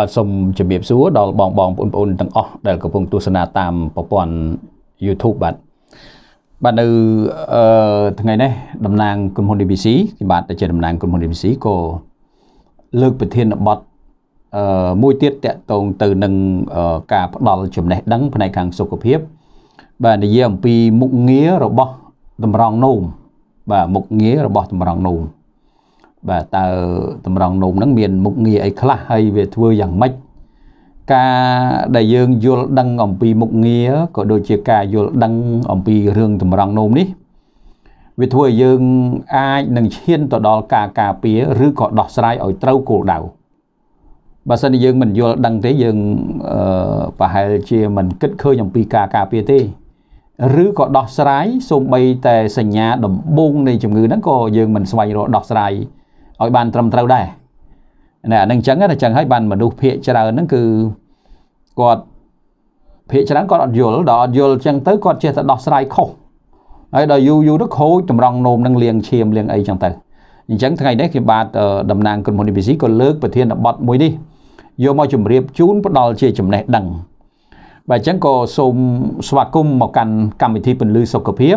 បាទសូមជម្រាបសួរដល់បងបងប្អូនៗទាំងអស់ដែលកំពុងទស្សនាតាមប្រព័ន្ធ YouTube បាទបាទនៅអឺថ្ងៃនេះតំណាងក្រុមហ៊ុន DBC ខ្ញុំបាទជាតំណាងក្រុមហ៊ុន DBC ក៏លើកប្រធានបទអឺមួយទៀតតកតងទៅនឹងការផ្ដល់ចំណេះដឹងផ្នែកខាងសុខភាព បាទនិយាយអំពីមុខងាររបស់តម្រងនោមបាទមុខងាររបស់តម្រងនោមបាទតើតម្រង់នោមហ្នឹងមានមុខងារអីខ្លះហើយវាធ្វើយ៉ាងម៉េចការដែលយើងយល់ដឹងអំពីមុខងារក៏ដូចជាការយល់ដឹងអំពីរឿងតម្រង់នោមនេះវាធ្វើឲ្យយើងអាចនឹងឈានទៅដល់ការការពារ ឬក៏ដោះស្រាយឲ្យត្រូវគោលដៅបើសិនជាយើងមិនយល់ដឹងទេយើងប្រហែលជាមិនគិតឃើញអំពីការការពារទេឬក៏ដោះស្រាយសូម្បីតែសញ្ញាដំបូងនៃជំងឺហ្នឹងក៏យើងមិនស្វែងរកដោះស្រាយឲ្យបានត្រឹមត្រូវដែរណែអានឹងចឹងណាចឹងហើយបានមនុស្សភាកច្រើនហ្នឹងគឺគាត់ភាកច្រើនគាត់អត់យល់ដល់អត់យល់ចឹងទៅគាត់ចេះតែដោះស្រាយខុសហើយដល់យូរយូរទៅខូចតម្រង់នោមនឹងលៀងឈាមលៀងអីចឹងទៅអញ្ចឹងថ្ងៃនេះខ្ញុំបាទតំណាងក្រុមហ៊ុន ABC ក៏លើកប្រធានបទមួយនេះយកមកជម្រាបជូនផ្ដល់ជាចំណេះដឹងបាទអញ្ចឹងក៏សូមស្វាគមន៍មកកាន់កម្មវិធីពន្លឺសុខភាព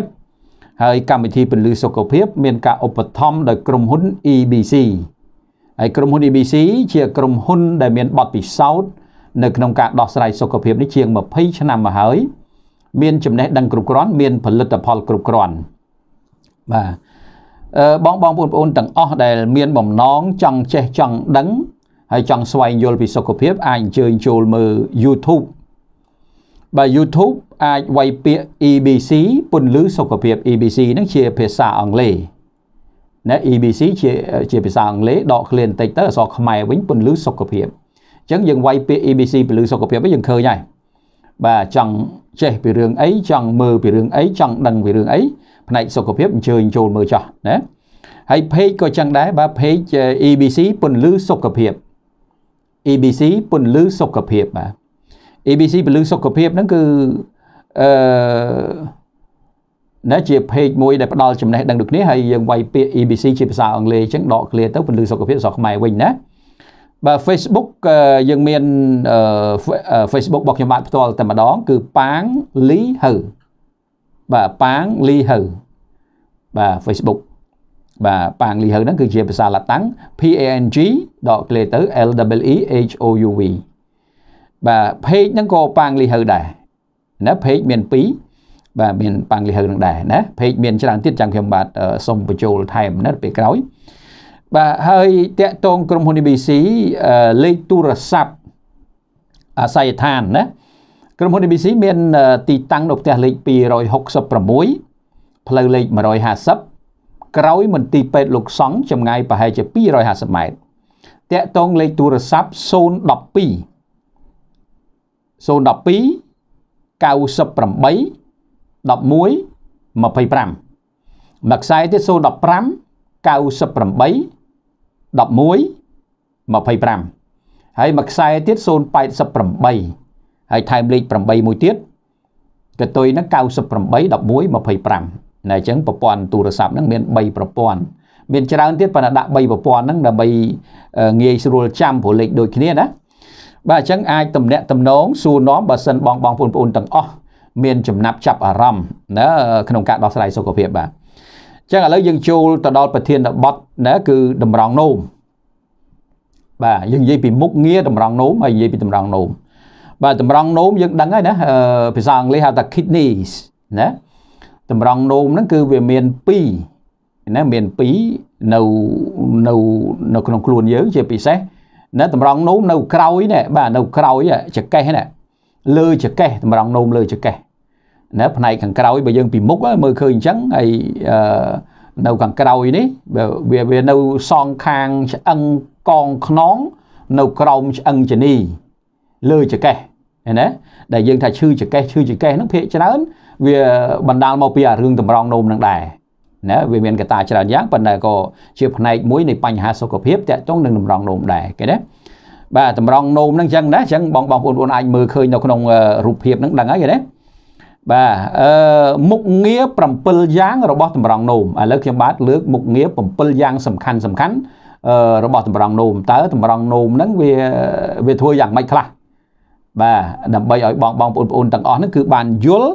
ហើយកម្មវិធីពលឺសុខភាព មានការឧបត្ថម្ភដោយក្រុមហ៊ុន EBC ហើយក្រុមហ៊ុន EBC ជាក្រុមហ៊ុនដែលមានបទពិសោធន៍នៅក្នុងការដោះស្រាយសុខភាពនេះជាង20ឆ្នាំមកហើយមានចំណេះដឹងគ្រប់គ្រាន់មាន ផលិតផលគ្រប់គ្រាន់បាទអឺបងបងបងប្អូនទាំងអស់ដែលមានបំណងចង់ចេះចង់ដឹងហើយចង់ស្វែងយល់ពីសុខភាព អាចអញ្ជើញចូលមើល YouTube បាទ YouTube អាចវាយពាក្យ EBC ពន្លឺសុខភាព EBC ហ្នឹងជាភាសាអង់គ្លេសណា EBC ជាជាភាសាអង់គ្លេសដកឃ្លាបន្តិចទៅអក្សរខ្មែរវិញពន្លឺសុខភាពអញ្ចឹងយើងវាយពាក្យ EBC ពន្លឺសុខភាពវិញយើងឃើញហើយបាទចង់ចេះពីរឿងអីចង់មើលពីរឿងអីចង់ដឹងពីរឿងអីផ្នែកសុខភាពអញ្ជើញចូលមើលចោះណាហើយ page ក៏ចឹងដែរបាទ page EBC ពន្លឺសុខភាព EBC ពន្លឺសុខភាពបាទ ABC ពលឺសុខភាពហ្នឹងគឺអឺណាជា page មួយដែលផ្ដល់ចំណេះដឹងដូចគ្នាហើយយើងវាយពាក្យ ABC ជាភាសាអង់គ្លេសអញ្ចឹងដក clear ទៅពលឺសុខភាពស្រុកខ្មែរវិញណាបាទ Facebook យើងមាន Facebook របស់ខ្ញុំបាទផ្ទាល់តែម្ដងគឺប៉ាងលីហៅបាទប៉ាងលីហៅបាទ Facebook បាទប៉ាងលីហៅហ្នឹងគឺជាភាសាឡាតាំង P A N G ដក clear ទៅ L W E H O U V បាទ page ហ្នឹងក៏ប៉ាងលីហៅដែរណា page មាន2បាទមានប៉ាងលីហៅនឹងដែរណា page មានច្រើនទៀតចាំខ្ញុំបាទសូមបញ្ចូលថែមណាពេលក្រោយបាទហើយតកតងក្រុមហ៊ុន ABC លេខទូរស័ព្ទអាស័យដ្ឋានណាក្រុមហ៊ុន ABC មាន ទីតាំងនៅផ្ទះលេខ266ផ្លូវលេខ150ក្រោយមន្ទីរពេទ្យលោកសង់ចម្ងាយប្រហែលជា250ម៉ែត្រតកតងលេខទូរស័ព្ទ012 012 98 11 25មួយខ្សែទៀត015 98 11 25ហើយមួយខ្សែទៀត088ហើយថែមលេខ8មួយទៀតកតុយនឹង98 11 25តែអញ្ចឹងប្រព័ន្ធទូរស័ព្ទនឹងមាន3ប្រព័ន្ធមានច្រើនទៀតប៉ុន្តែដាក់3ប្រព័ន្ធហ្នឹងដើម្បី ងាយស្រួលចាំព្រោះលេខដូចគ្នាណាបាទអញ្ចឹងអាចតំណាក់តំណងសួរនាំបើសិនបងបងប្អូនប្អូនទាំងអស់មានចំណាប់ចាប់អារម្មណ៍ណាក្នុងការដោះស្រាយសុខភាពបាទអញ្ចឹងឥឡូវយើងចូលទៅដល់ប្រធានបទណាគឺតម្រង់នោមបាទយើងនិយាយពីមុខងារតម្រង់នោមហើយនិយាយពីតម្រង់នោមបាទតម្រង់នោមយើងដឹងហើយណាភាសាអង់គ្លេសហៅថា kidneys ណាតម្រង់នោមហ្នឹងគឺវាមាន2ណាមាន2នៅនៅនៅក្នុងខ្លួនយើងជាពិសេសណាតម្រងនោមនៅក្រោយណែបាទនៅក្រោយចកេះណែលើចកេះតម្រងនោមលើចកេះណាផ្នែកខាងក្រោយបើយើងពីមុខមើលឃើញអញ្ចឹងហើយនៅខាងក្រោយនេះវាវានៅសងខាងឆ្អឹងកងខ្នងនៅក្រោមឆ្អឹងជនីលើចកេះណាដែលយើងថាឈឺចកេះឈឺចកេះហ្នឹងភាកច្រើនវាបណ្ដាលមកពីអារឿងតម្រងនោមនឹងដែរណាវាមានកត្តាច្រើនយ៉ាងប៉ុន្តែក៏ជាផ្នែកមួយនៃបញ្ហាសុខភាពតាក់ទងនឹងតម្រងនោមដែរគេណាបាទតម្រងនោមហ្នឹងចឹងណាចឹងបងបងប្អូនអាចមើលឃើញនៅក្នុងរូបភាពហ្នឹងដឹងហើយគេណាបាទអឺមុខងារ7យ៉ាង របស់តម្រងនោមឥឡូវខ្ញុំបាទលើកមុខងារ7យ៉ាងសំខាន់សំខាន់របស់តម្រងនោមតើតម្រងនោមហ្នឹងវាវាធ្វើយ៉ាងម៉េចខ្លះបាទដើម្បីឲ្យបងបងប្អូនទាំងអស់ហ្នឹងគឺបានយល់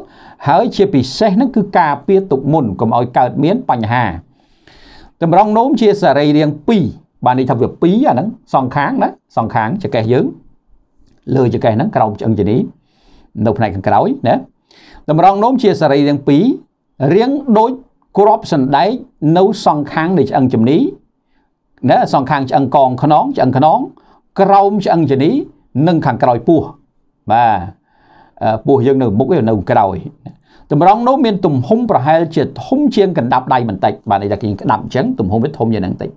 ហើយជាពិសេសហ្នឹងគឺការពៀទុកមុនកុំឲ្យកើតមានបញ្ហាតម្រងនោមជាសរីរាង្គ2បាទនេះថាវា2អាហ្នឹងសងខាងណាសងខាងចកេះយើងលើចកេះហ្នឹងក្រោមឆ្អឹងជនីនៅផ្នែកខាងក្រោយណាតម្រងនោមជាសរីរាង្គ2រាងដូចគ្រាប់សណ្ដែកនៅសងខាងនៃឆ្អឹងជំនីណាសងខាងឆ្អឹងកងខ្នងឆ្អឹងខ្នងក្រោមឆ្អឹងជំនីនិងខាងក្រោយពោះបាទពោះយើងនៅមុខឯនៅក្រោយតម្រងនោះមានទំហំប្រហែលជាធំជាងកណ្ដាប់ដៃបន្តិចបាទនេះតែគេក្តាប់អញ្ចឹងទំហំវាធំជាងហ្នឹងបន្តិច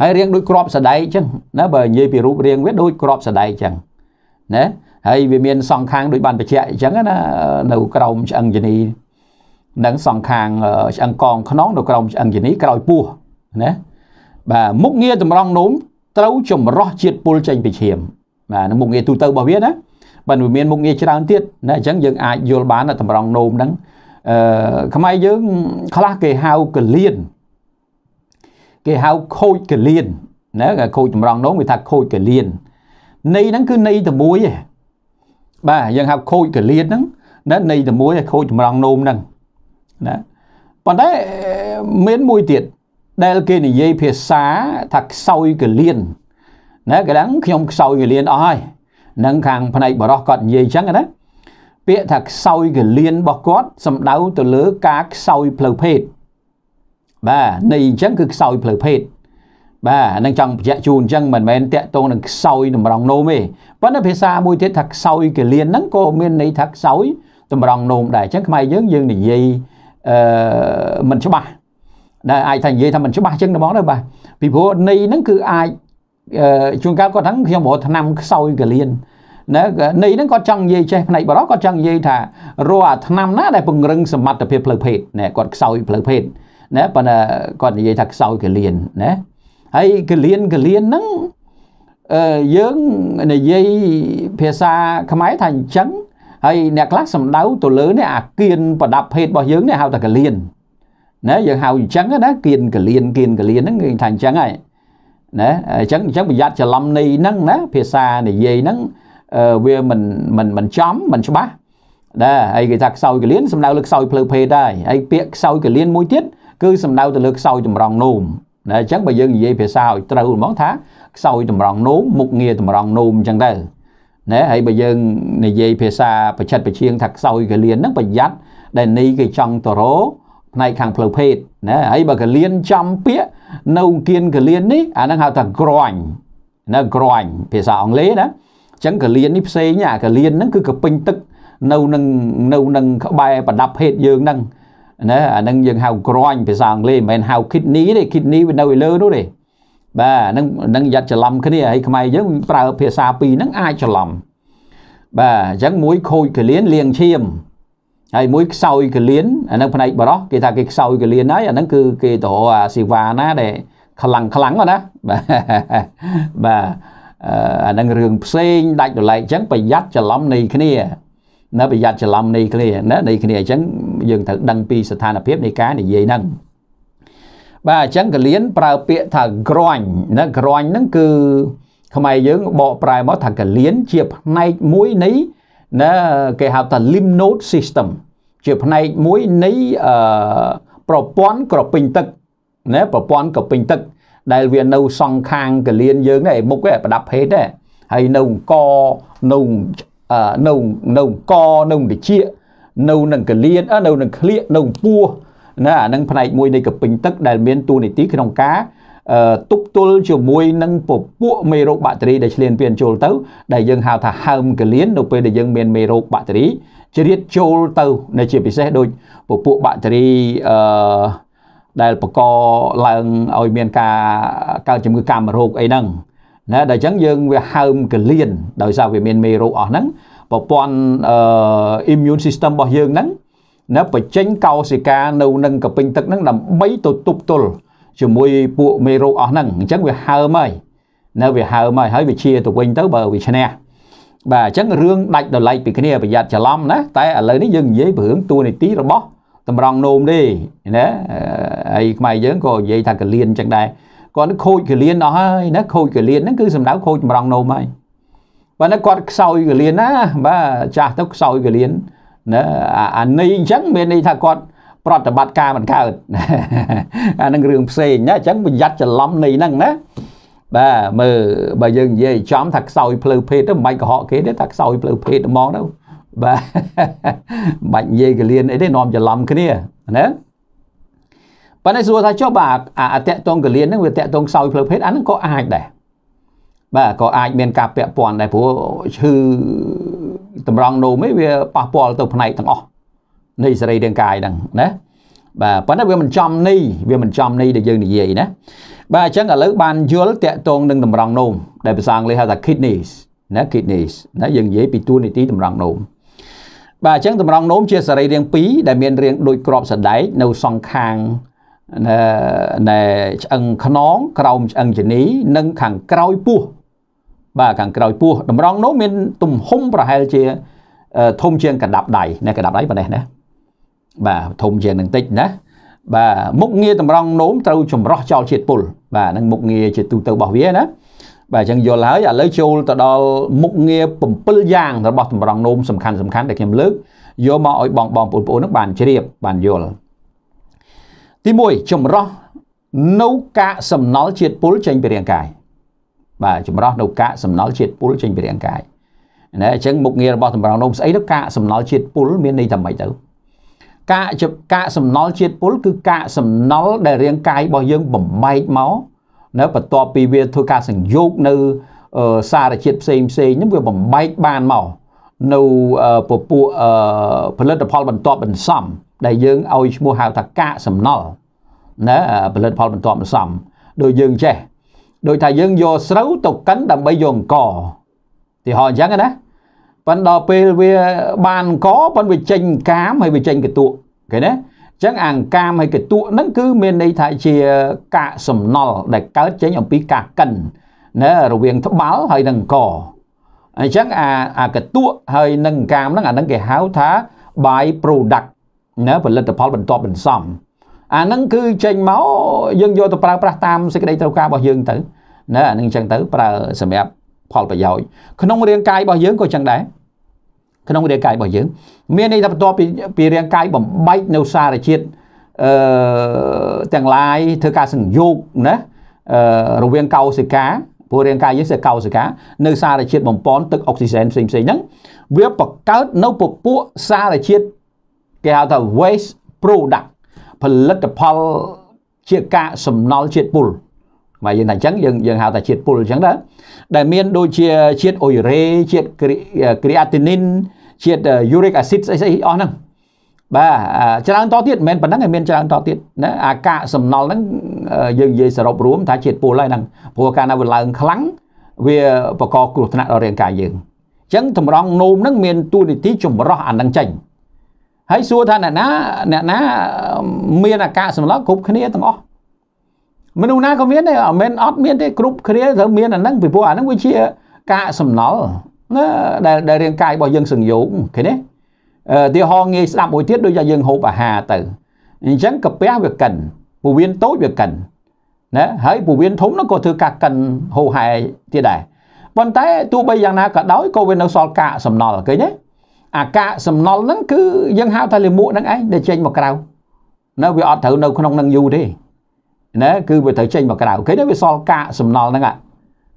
ហើយរាងដូចក្របសដែកអញ្ចឹងណាបើនិយាយពីរូបរាងវាដូចក្របសដែកអញ្ចឹងណាហើយវាមានសងខាងដូចបានបញ្ជាក់អញ្ចឹងណានៅក្រោមឆ្អឹងជនីនិងសងខាងឆ្អឹងកងខ្នងនៅក្រោមឆ្អឹងជនីក្រោយពោះណាបាទមុខងារតម្រង់នោមត្រូវចម្រោះជាតិពុលចេញពីឈាម បាទមុខងារទូទៅរបស់វាណាបើវាមានមុខងារច្រើនទៀតណាអញ្ចឹងយើងអាចយល់បានតម្រង់នោមហ្នឹងអឺខ្មែរយើងខ្លះគេហៅកលៀនគេហៅខូចកលៀនណាខូចតម្រង់នោមគេថាខូចកលៀនន័យហ្នឹងគឺន័យតែមួយឯងបាទយើងហៅខូចកលៀនហ្នឹងណាន័យតែមួយឯងខូចតម្រង់នោមហ្នឹងណាប៉ុន្តែមានមួយទៀតដែលគេនិយាយភាសាថាខ្សោយកលៀនណាកណ្ដឹងខ្ញុំខ្សោយកលៀនអស់ហើយនឹងខាងផ្នែកបរោះគាត់និយាយអញ្ចឹងណាពាក្យថាខ្សោយកលៀនរបស់គាត់សំដៅទៅលើការខ្សោយផ្លូវភេទបាទនៃអញ្ចឹងគឺខ្សោយផ្លូវភេទបាទនឹងចង់បញ្ជាក់ជូនអញ្ចឹងមិនមែនតាក់ទងនឹងខ្សោយតម្រង់នោមទេប៉ុន្តែភាសាមួយទៀតថាខ្សោយកលៀនហ្នឹងក៏មានន័យថាខ្សោយតម្រង់នោមដែរអញ្ចឹងខ្មែរយើងយើងនិយាយអឺមិនច្បាស់ដែលអាចថានិយាយថាមិនច្បាស់ជាងហ្មងទៅបាទពីព្រោះន័យហ្នឹងគឺអាចជួនកាលគាត់ហ្នឹងខ្ញុំរកឆ្នាំខ្សោយកលៀនណានៃហ្នឹងគាត់ចង់និយាយចេះផ្នែកបរោះគាត់ចង់និយាយថារាល់ឆ្នាំណាដែលពង្រឹងសមត្ថភាពផ្លូវភេទណាគាត់ខ្សោយផ្លូវភេទណាប៉ុន្តែគាត់និយាយថាខ្សោយកលៀនណាហើយកលៀនកលៀនហ្នឹងអឺយើងនិយាយភាសាខ្មែរថាអញ្ចឹងហើយអ្នកខ្លះសំដៅទៅលើនេះអាគៀនប្រដាប់ភេទរបស់យើងនេះហៅថាកលៀនណាយើងហៅអញ្ចឹងណាគៀនកលៀនគៀនកលៀនហ្នឹងគេថាអញ្ចឹងហើយណាអញ្ចឹងអញ្ចឹងប្រយ័ត្នច្រឡំន័យហ្នឹងណាភាសានិយាយហ្នឹងវាមិនមិនមិនចំមិនច្បាស់ដែរហើយគេថាខ្សោយកលៀនសំដៅលើខ្សោយផ្លូវភេទដែរហើយពាក្យខ្សោយកលៀនមួយទៀតគឺសំដៅទៅលើខ្សោយតម្រង់នោមណាអញ្ចឹងបើយើងនិយាយភាសាឲ្យត្រូវហ្មងថាខ្សោយតម្រង់នោមមុខងារតម្រង់នោមអញ្ចឹងទៅណាហើយបើយើងនិយាយភាសាប្រឆិតប្រឈៀងថាខ្សោយកលៀនហ្នឹងប្រយ័ត្នដែលនីគេចង់តរោផ្នែកខាងផ្លូវភេទណាហើយបើកលៀនចំពាកនៅគៀនកលៀននេះអាហ្នឹងហៅថាក្រាញ់ណាក្រាញ់ភាសាអង់គ្លេសណាអញ្ចឹងកលៀននេះផ្សេងអាកលៀនហ្នឹងគឺក៏ពេញទឹកនៅនឹងនៅនឹងក្បែរប្រដាប់ភេទយើងហ្នឹងណាអាហ្នឹងយើងហៅក្រាញ់ភាសាអង់គ្លេសមិនមែនហៅ kidney ទេ kidney វានៅលើនោះទេបាទហ្នឹងហ្នឹងយ៉ាត់ច្រឡំគ្នាហើយខ្មែរយើងប្រើភាសាពីរហ្នឹងអាចច្រឡំបាទអញ្ចឹងមួយខូចកលៀនលៀងឈាមហើយមួយខ្សោយកលៀនអានឹងផ្នែកបរោះគេថាគេខ្សោយកលៀនហើយអានឹងគឺគេទៅរកអាសេវាណាដែលខ្លាំងខ្លាំងណាបាទបាទអានឹងរឿងផ្សេងដាច់ដលែកអញ្ចឹងប្រយ័ត្នច្រឡំនៃគ្នាណាប្រយ័ត្នច្រឡំនៃគ្នាណានៃគ្នាអញ្ចឹងយើងត្រូវដឹងពីស្ថានភាពនៃការនិយាយហ្នឹងបាទអញ្ចឹងកលៀនប្រើពាក្យថាក្រាញ់ណាក្រាញ់ហ្នឹងគឺ ខ្មែរយើងបកប្រែមកថាកលៀនជាផ្នែកមួយនៃណាគេហៅថា lymph node system ជាផ្នែកមួយនៃប្រព័ន្ធក្រពេញទឹកណាប្រព័ន្ធក្រពេញទឹក ដែលវានៅសងខាងកលៀនយើងនេះមុខឯប្រដាប់ភេទដែរហើយនៅអង្គនៅនៅនៅអង្គនៅតិចនៅនឹងកលៀននៅនឹងក្លៀកនៅពោះណាអានឹងផ្នែកមួយនៃក្រពេញទឹកដែលមានតួនាទីក្នុងការទប់ទល់ជាមួយនឹងពពួកមេរោគបាក់តេរីដែលឈ្លានពានចូលទៅ ដែលយើងហៅថាហើមកលៀននៅពេលដែលយើងមានមេរោគបាក់តេរីជ្រៀតចូលទៅនៅជាពិសេសដូចពពួកបាក់តេរីអឺដែលបង្កឡើងឲ្យមានការកើតជំងឺកាមរោគអីហ្នឹងណាដល់អញ្ចឹងយើងវាហើមកលៀនដោយសារវាមានមេរោគអស់ហ្នឹងប្រព័ន្ធអឺ immune system របស់យើងហ្នឹងណាបញ្ចេញកោសិកានៅនឹងកពេញទឹកហ្នឹងដើម្បីទៅទប់ទល់ជាមួយពួកមេរោគអស់ហ្នឹងអញ្ចឹងវាហើមហើយនៅវាហើមហើយហើយវាជាទៅវិញទៅបើវាឈ្នះបាទអញ្ចឹងរឿងដាច់ដោយឡែកពីគ្នាប្រយ័ត្នច្រឡំណាតែឥឡូវនេះយើងនិយាយពីរឿងតួនាទីរបស់តម្រង់នោមទេណាហើយខ្មែរយើងក៏និយាយថាកលៀនអញ្ចឹងដែរគាត់ខូចកលៀនអស់ហើយណាខូចកលៀនហ្នឹងគឺសំដៅខូចតម្រង់នោមហើយបើណាគាត់ខ្សោយកលៀនណាបាទចាស់ទៅខ្សោយកលៀនណាអានីអញ្ចឹងមានន័យថាគាត់ប្រតិបត្តិការមិនកើតអានឹងរឿងផ្សេងណាអញ្ចឹងប្រយ័ត្នច្រឡំនៃហ្នឹងណាបាទមើលបើយើងនិយាយចំថាខ្សោយផ្លូវភេទទៅមិនបាច់កុហកគេទេថាខ្សោយផ្លូវភេទហ្មងទៅបាទមិនបាច់និយាយកលៀនអីទេនាំច្រឡំគ្នាណាប៉ុន្តែសួរថាចុះបាទអាតកតងកលៀនហ្នឹងវាតកតងខ្សោយផ្លូវភេទអាហ្នឹងក៏អាចដែរបាទក៏អាចមានការពាក់ព័ន្ធដែរព្រោះឈឺតម្រង់នោមឯងវាប៉ះពាល់ទៅផ្នែកទាំងអស់នៃសរីរាង្គកាយហ្នឹងណាបាទប៉ុន្តែវាមិនចំនីវាមិនចំនីដែលយើងនិយាយណាបាទអញ្ចឹងឥឡូវបានយល់តកតងនឹងតម្រងនោមដែលភាសាអង់គ្លេសហៅថា kidneys ណា kidneys ណាយើងនិយាយពីទួលនីតិតម្រងនោមបាទអញ្ចឹងតម្រងនោមជាសរីរាង្គ2ដែលមានរាងដូចក្របសដែកនៅសងខាងណែឆ្អឹងខ្នងក្រោមឆ្អឹងជនីនិងខាងក្រោយពោះបាទខាងក្រោយពោះតម្រងនោះមានទំហំប្រហែលជាធំជាងកដាប់ដៃណាកដាប់ដៃប៉ុណ្ណេះណាបាទធំជាងនឹងតិចណាបាទមុខងារតម្រង់នោមត្រូវចម្រោះចោលជាតិពុលបាទហ្នឹងមុខងារជាទូទៅរបស់វាណាបាទអញ្ចឹងយល់ហើយឥឡូវចូលទៅដល់មុខងារ7យ៉ាងរបស់តម្រង់នោមសំខាន់សំខាន់ដែលខ្ញុំលើកយកមកឲ្យបងបងបងប្អូននឹងបានជ្រាបបានយល់ទី1ចម្រោះនៅកាកសំណល់ជាតិពុលចេញពីរាងកាយបាទចម្រោះនៅកាកសំណល់ជាតិពុលចេញពីរាងកាយណាអញ្ចឹងមុខងាររបស់តម្រង់នោមស្អីទៅកាកសំណល់ជាតិពុលមានន័យថាម៉េចទៅកាកកាកសំណល់ជាតិពុលគឺកាកសំណល់ដែលរាង កាយរបស់យើងបំបែកមកនៅបន្ទាប់ពីវាធ្វើការ ସଂ យោគនៅសារជាតិផ្សេងផ្សេងហ្នឹងវាបំបែកបានមកនៅពពួកផលិតផលបន្ទាប់បន្សំដែលយើងឲ្យឈ្មោះហៅថាកាកសំណល់ណាផលិតផលបន្ទាប់បន្សំដូចយើងចេះដូចថាយើងយកស្រូវទៅកិនដើម្បីយកអង្គទីហោអញ្ចឹងណាប៉ិនដល់ពេលវាបានអង្គប៉ិនវាចេញកាមហើយវាចេញកតក់ឃើញទេអញ្ចឹងអាកាមហើយកតក់ហ្នឹងគឺមានន័យថាជាកាកសំណល់ដែលកើតចេញអំពីកាកិនណារវាងត្បាល់ហើយនឹងអង្គអញ្ចឹងអាអាកតក់ហើយនឹងកាមហ្នឹងអាហ្នឹងគេហៅថា by product ណាផលិតផលបន្ទាប់បន្សំអាហ្នឹងគឺចេញមកយើងយកទៅប្រើប្រាស់តាមសេចក្តីត្រូវការរបស់យើងទៅណាអាហ្នឹងអញ្ចឹងទៅប្រើសម្រាប់ផលប្រយោជន៍ក្នុងរាងកាយរបស់យើងក៏ចឹងដែរក្នុង រាងកាយរបស់យើង មានន័យថាបន្ទាប់ពីពីរាងកាយបំបែកនៅសារជាតិអឺទាំងឡាយធ្វើការសង្យោគណាអឺរវាងកោសិកាព្រោះរាងកាយយើងជាកោសិកានៅសារជាតិបំពន់ ទឹកអុកស៊ីសែនផ្សេងផ្សេងហ្នឹងវាបង្កើតនៅពពួកសារជាតិគេហៅថា waste product ផលិតផលជាកាកសំណល់ជាតិពុលខ្មែរយើងថាអញ្ចឹងយើងយើងហៅថាជាតិពុលអញ្ចឹងដែរដែលមានដូចជាជាតិអ៊ុយរ៉េជាតិគ្រីអាទីនីនជាតិ uric acid ស្អីស្អីអស់ហ្នឹងបាទច្រើនតទៀតមិនមែនប៉ុណ្ណឹងឯងមានច្រើនតទៀតណាអាកាសសំណល់ហ្នឹងយើងនិយាយសរុបរួម ថាជាតិពុលហើយហ្នឹងព្រោះកាលណាវាឡើងខ្លាំងវាបង្កគ្រោះថ្នាក់ដល់រាងកាយយើងអញ្ចឹងតម្រងនោមហ្នឹងមានតួនាទីចម្រោះអាហ្នឹងចេញហើយសួរថាអ្នកណាអ្នកណាមានអាកាសសំឡល់គ្រប់គ្នាទាំងអស់មនុស្សណាក៏មានដែរអត់មែនអត់មានទេគ្រប់គ្នាត្រូវមានអាហ្នឹងពីព្រោះអាហ្នឹងវាជាកាកសំណល់ណាដែលដែលរាងកាយរបស់យើងសង្យោគឃើញទេអឺទីហងងាយស្ដាប់មួយទៀតដូចថាយើងហូបអាហារទៅអញ្ចឹងកាពះវាកិនពោះវៀនតូចវាកិនណាហើយពោះវៀនធំនោះក៏ធ្វើការកិនហូហែទៀតដែរប៉ុន្តែទោះបីយ៉ាងណាក៏ដោយក៏វានៅសល់កាកសំណល់ឃើញទេអាកាកសំណល់ហ្នឹងគឺយើងហៅថាលាមកហ្នឹងឯងដែលចេញមកក្រៅនៅវាអត់ត្រូវនៅក្នុងហ្នឹងយូរទេណាគឺវាត្រូវចេញមកក្រៅគេនេះវាសល់កាកសំណល់ហ្នឹង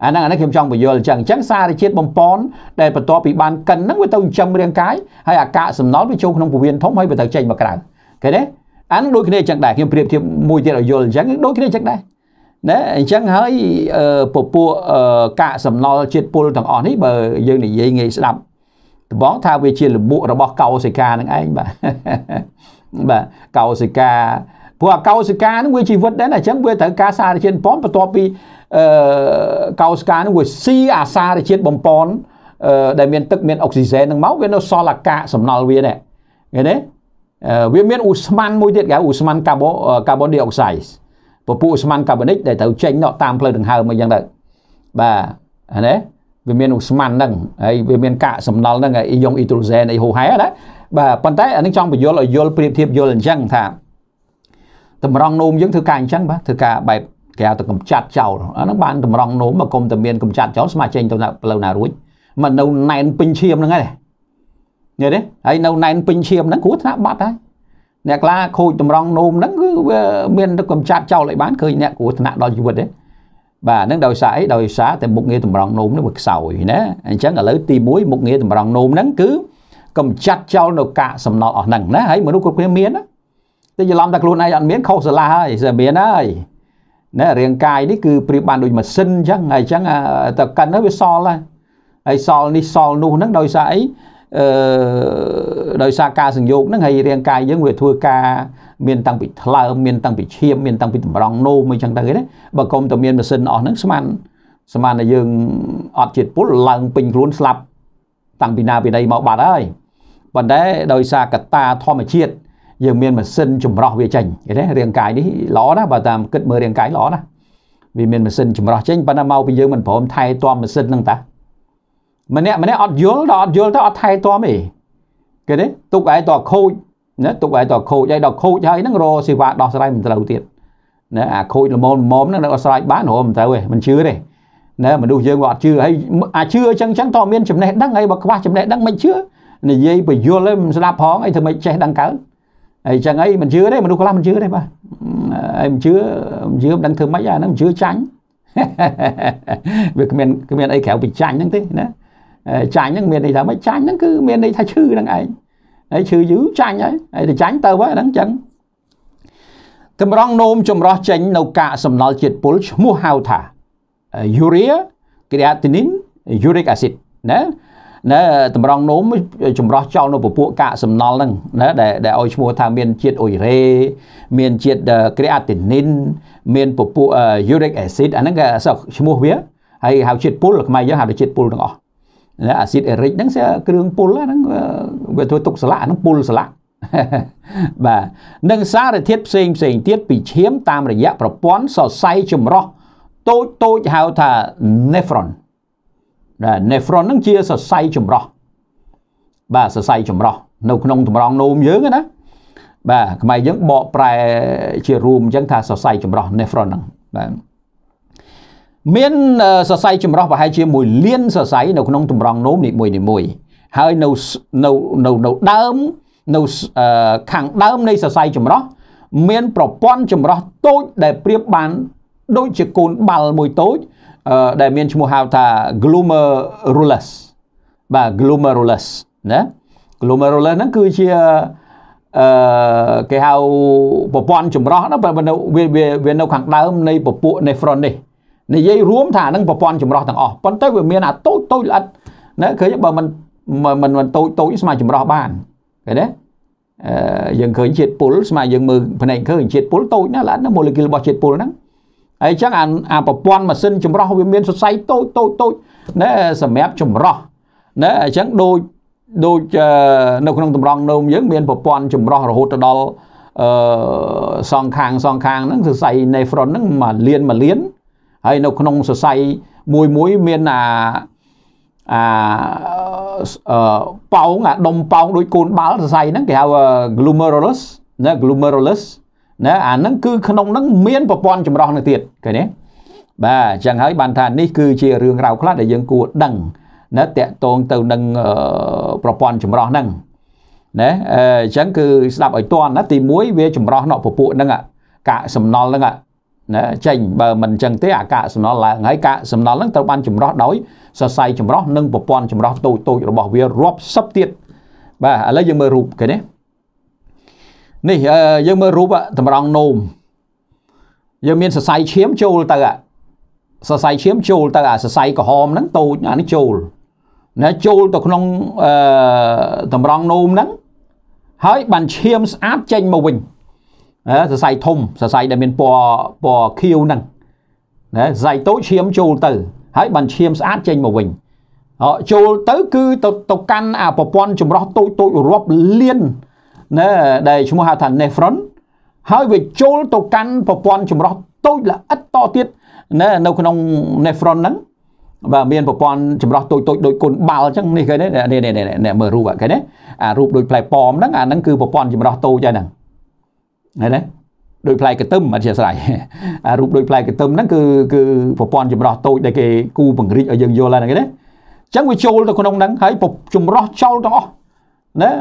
អាហ្នឹងអានេះខ្ញុំចង់បញ្យល់អញ្ចឹងអញ្ចឹងសារជាតិបំពន់ដែលបន្ទាប់ពីបានកិនហ្នឹងវាទៅចិញ្ចឹមរាងកាយហើយអាកាកសំណល់វាចូលក្នុងពោះវៀនធំហើយវាត្រូវចេញមកក្រៅគេនេះអានឹងដូចគ្នាអញ្ចឹងដែរខ្ញុំប្រៀបធៀបមួយទៀតឲ្យយល់អញ្ចឹងដូចគ្នាអញ្ចឹងដែរណាអញ្ចឹងហើយពពួកកាកសំណល់ជាតិពុលទាំងអស់នេះបើយើងនិយាយងាយស្ដាប់ត្បងថាវាជាលំមួករបស់កោសិកានឹងឯងបាទបាទកោសិកាព្រោះអកោសិកានឹងវាជីវិតដែរអញ្ចឹងវាត្រូវការសារជាតិបំពន់បន្ទាប់ពីអឺកោសិកានឹងវាស៊ីអាសារជាតិបំពន់ដែលមានទឹកមានអុកស៊ីហ្សែននឹងមកវានៅសល់អាកាសសំណល់វានេះឃើញទេវាមានឧស្ម័នមួយទៀតគេឧស្ម័នកាបូកាបូនឌីអុកសាយពពុះឧស្ម័នកាបូនិកដែលត្រូវចេញមកតាមផ្លូវដង្ហើមអីចឹងទៅបាទណាវាមានឧស្ម័នហ្នឹងហើយវាមានកាកសំណល់ហ្នឹងអីយ៉ុងអ៊ីត្រូសែនអីហូហែណាបាទប៉ុន្តែអានឹងចង់បញ្យល់ឲ្យយល់ប្រៀបធៀបយល់អញ្ចឹងថាតម្រង់នោមយើងធ្វើការអញ្ចឹងបាទធ្វើការបែបគេហៅទៅកំចាត់ចោលអាហ្នឹងបានតម្រង់នោមមកគុំតែមានកំចាត់ចោលស្មាចេញទៅផ្លូវណារួចមកនៅណែនពេញឈាមហ្នឹងឯងយល់ទេហើយនៅណែនពេញឈាមហ្នឹងគ្រោះថ្នាក់បាត់ហើយអ្នកខ្លះខូចតម្រង់នោមហ្នឹងគឺវាមានទៅកំចាត់ចោលឲ្យបានឃើញអ្នកគ្រោះថ្នាក់ដល់ជីវិតទេបាទហ្នឹងដោយសារអីដោយសារតែមុខងារតម្រង់នោមហ្នឹងវាខ្សោយណាអញ្ចឹងឥឡូវទី1មុខងារតម្រង់នោមហ្នឹងគឺកំចាត់ចោលនៅកាកសំណល់អស់ហ្នឹងណាហើយមនុស្សគ្រប់គ្នាមានណាតែច្រឡំតែខ្លួនឯងអត់មានខុសស្រឡះហើយស្មានហើយណែរាងកាយនេះគឺប្រៀបបានដូចម៉ាស៊ីនអញ្ចឹងហើយអញ្ចឹងតកិនទៅវាសល់ហើយហើយសល់នេះសល់នោះហ្នឹងដោយសារអីអឺដោយសារការសង្យោគហ្នឹងហើយរាងកាយយើងវាធ្វើការមានតាំងពីថ្លើមមានតាំងពីឈាមមានតាំងពីតម្រង់នោមអីចឹងទៅណាបើកុំតែមានម៉ាស៊ីនអស់ហ្នឹងស្មាន ស្មានតែយើងអត់ជាតិពុលឡើងពេញខ្លួនស្លាប់ តាំងពីណាពីណីមកបាត់ហើយប៉ុន្តែដោយសារកត្តាធម្មជាតិយើងមានម៉ាស៊ីនចម្រោះវាចេញឃើញទេរាងកាយនេះល្អណាស់បើតាមគិតមើលរាងកាយល្អណាស់វាមានម៉ាស៊ីនចម្រោះចេញប៉ុន្តែមកពីយើងមិនព្រមថែទាំម៉ាស៊ីនហ្នឹងតាម្នាក់ម្នាក់អត់យល់ដល់អត់យល់ទៅអត់ថែទាំទេគេទេទុកឯងតខូចណាទុកឯងតខូចឯងដល់ខូចហើយហ្នឹងរសេវាដោះស្រាយមិនត្រូវទៀតណាអាខូចល្មមល្មមហ្នឹងនឹងអត់ស្រ័យបានរហមមិនត្រូវទេមិនជឿទេណាមនុស្សយើងវាអត់ជឿហើយអាជឿអញ្ចឹងអញ្ចឹងតមានចំណេះដឹងហើយបើខ្វះចំណេះដឹងមិនជឿនិយាយបយល់ឯងមិនស្ដាប់ផងអីធ្វើម៉េចចេះដឹងកើតអីចឹងអីមិនជឿទេមនុស្សខ្លះមិនជឿទេបាទហើយមិនជឿមិនជឿមិនដឹងធ្វើម៉េចអាហ្នឹងមិនជឿចាញ់វាគ្មានគ្មានអីក្រៅពីចាញ់ហ្នឹងទេណាចាញ់ហ្នឹងមានន័យថាម៉េចចាញ់ហ្នឹងគឺមានន័យថាឈឺហ្នឹងឯងហើយឈឺយូរចាញ់ហើយហើយតែចាញ់ទៅហ្នឹងចឹងតម្រង់នោមចម្រោះចេញនៅកាកសំណល់ជាតិពុលឈ្មោះហៅថា urea creatinine uric acid ណាណាតម្រងនំចម្រោះចោលនៅពពួកកាកសំណល់ហ្នឹងណាដែលដែលឲ្យឈ្មោះថាមានជាតិអ៊ុយរ៉េមានជាតិក្រេអាទីនីនមានពពួក uric acid អាហ្នឹងគេឈ្មោះវាហើយហៅជាតិពុលខ្មែរយើងហៅជាតិពុលទាំងអស់ណាអាស៊ីតអេរិកហ្នឹងជាគ្រឿងពុលហ្នឹងវាធ្វើទុកស្លាក់ហ្នឹងពុលស្លាក់បាទនិងសារធាតុផ្សេងផ្សេងទៀតពីឈាមតាមរយៈប្រព័ន្ធសរសៃចម្រោះតូចតូចហៅថា nephron ណា nephron ហ្នឹងជាសរសៃចម្រោះបាទសរសៃចម្រោះនៅក្នុងតម្រងនោមយើងណា បាទខ្មែរយើងបកប្រែ ជារួមអញ្ចឹងថាសរសៃចម្រោះ nephron ហ្នឹងបាទមានសរសៃចម្រោះប្រហែលជាមួយលានសរសៃនៅក្នុងតម្រងនោមនីមួយនីមួយ ហើយនៅនៅនៅនៅដើមនៅខាងដើមនៃសរសៃចម្រោះមាន ប្រព័ន្ធចម្រោះតូច ដែលប្រៀបបាន ដូចជាកូនបាល់មួយតូចដែលមានឈ្មោះហៅថា glomerulus បាទ glomerulus ណា glomerulus ហ្នឹងគឺជាអឺគេហៅប្រព័ន្ធចម្រោះណាបើនៅវាវានៅខាងដើមនៃពពួក nephron នេះនិយាយរួមថាហ្នឹងប្រព័ន្ធចម្រោះទាំងអស់ប៉ុន្តែវាមានអាតូចតូចល្អិតណាឃើញបើមិនមិនមិនតូចតូចស្មើចម្រោះបានឃើញទេយើងឃើញជាតិពុលស្មើយើងមើលផ្នែកឃើញជាតិពុលតូចណាស់ល្អិតណាម៉ូលេគុលរបស់ជាតិពុលហ្នឹងហើយចឹងអាអាប្រព័ន្ធម៉ាស៊ីនចម្រោះវាមានសរសៃតូចតូចតូចណាសម្រាប់ចម្រោះណាអញ្ចឹងដូចដូចនៅក្នុងតម្រងនោមយើងមានប្រព័ន្ធចម្រោះរហូតទៅដល់អឺសងខាងសងខាងហ្នឹងសរសៃ nephron ហ្នឹងមួយលានមួយលានហើយនៅ ក្នុងសរសៃមួយមួយមានអាអាប៉ោងអាដុំប៉ោងដូចកូនបាល់សរសៃហ្នឹងគេហៅ glomerulus ណា glomerulus ណាអាហ្នឹងគឺក្នុងហ្នឹងមានប្រព័ន្ធចម្រោះនឹងទៀតឃើញទេបាទអញ្ចឹងហើយបានថានេះគឺជារឿងរ៉ាវខ្លះដែលយើងគួរដឹងណាតកតងទៅនឹងប្រព័ន្ធចម្រោះហ្នឹងណាអញ្ចឹងគឺស្ដាប់ឲ្យតន់ណាទី1វាចម្រោះណក់ពពួកហ្នឹងកាកសំណល់ហ្នឹងណាចេញបើមិនអញ្ចឹងទេអាកាកសំណល់ឡើងហើយកាកសំណល់ហ្នឹងត្រូវបាន ចម្រោះដោយសរសៃចម្រោះនិងប្រព័ន្ធចម្រោះតូចតូចរបស់វារាប់សិបទៀតបាទឥឡូវយើងមើលរូបឃើញទេនេះយើងមើលរូបតម្រង់នោមយើងមានសរសៃឈាមចូលទៅអាសរសៃឈាមចូលទៅអាសរសៃក្រហមហ្នឹងតូចអានេះចូលណាចូលទៅក្នុងអឺតម្រង់នោមហ្នឹងហើយបានឈាមស្អាតចេញមកវិញណាសរសៃធំសរសៃដែលមានពណ៌ពណ៌ខៀវហ្នឹងណាសរសៃតូចឈាមចូលទៅ ហើយបានឈាមស្អាតចេញមកវិញចូលទៅ គឺទៅទៅកាន់អាប្រព័ន្ធចម្រោះតូចតូចរាប់លានណាដែលឈ្មោះហៅថា nephron ហើយវាចូលទៅកាន់ប្រព័ន្ធចម្រោះតូចល្អិតតទៀតណានៅ ក្នុង nephron ហ្នឹងបាទមានប្រព័ន្ធចម្រោះតូចតូចដូចគុណបាល់អញ្ចឹងនេះគេនេះនេះមើលរូបគេនេះអារូបដូចផ្លែប៉មហ្នឹងអាហ្នឹងគឺប្រព័ន្ធចម្រោះតូចហ្នឹងឃើញទេដោយផ្លែកន្ទឹមអធិស្ស្រ័យអារូបដោយផ្លែកន្ទឹមហ្នឹងគឺគឺប្រព័ន្ធចម្រោះតូចដែលគេគូពង្រីកឲ្យយើងយល់ហ្នឹងគេណាអញ្ចឹងវាចូលទៅក្នុងហ្នឹងហើយចម្រោះចោលទាំងអស់ណា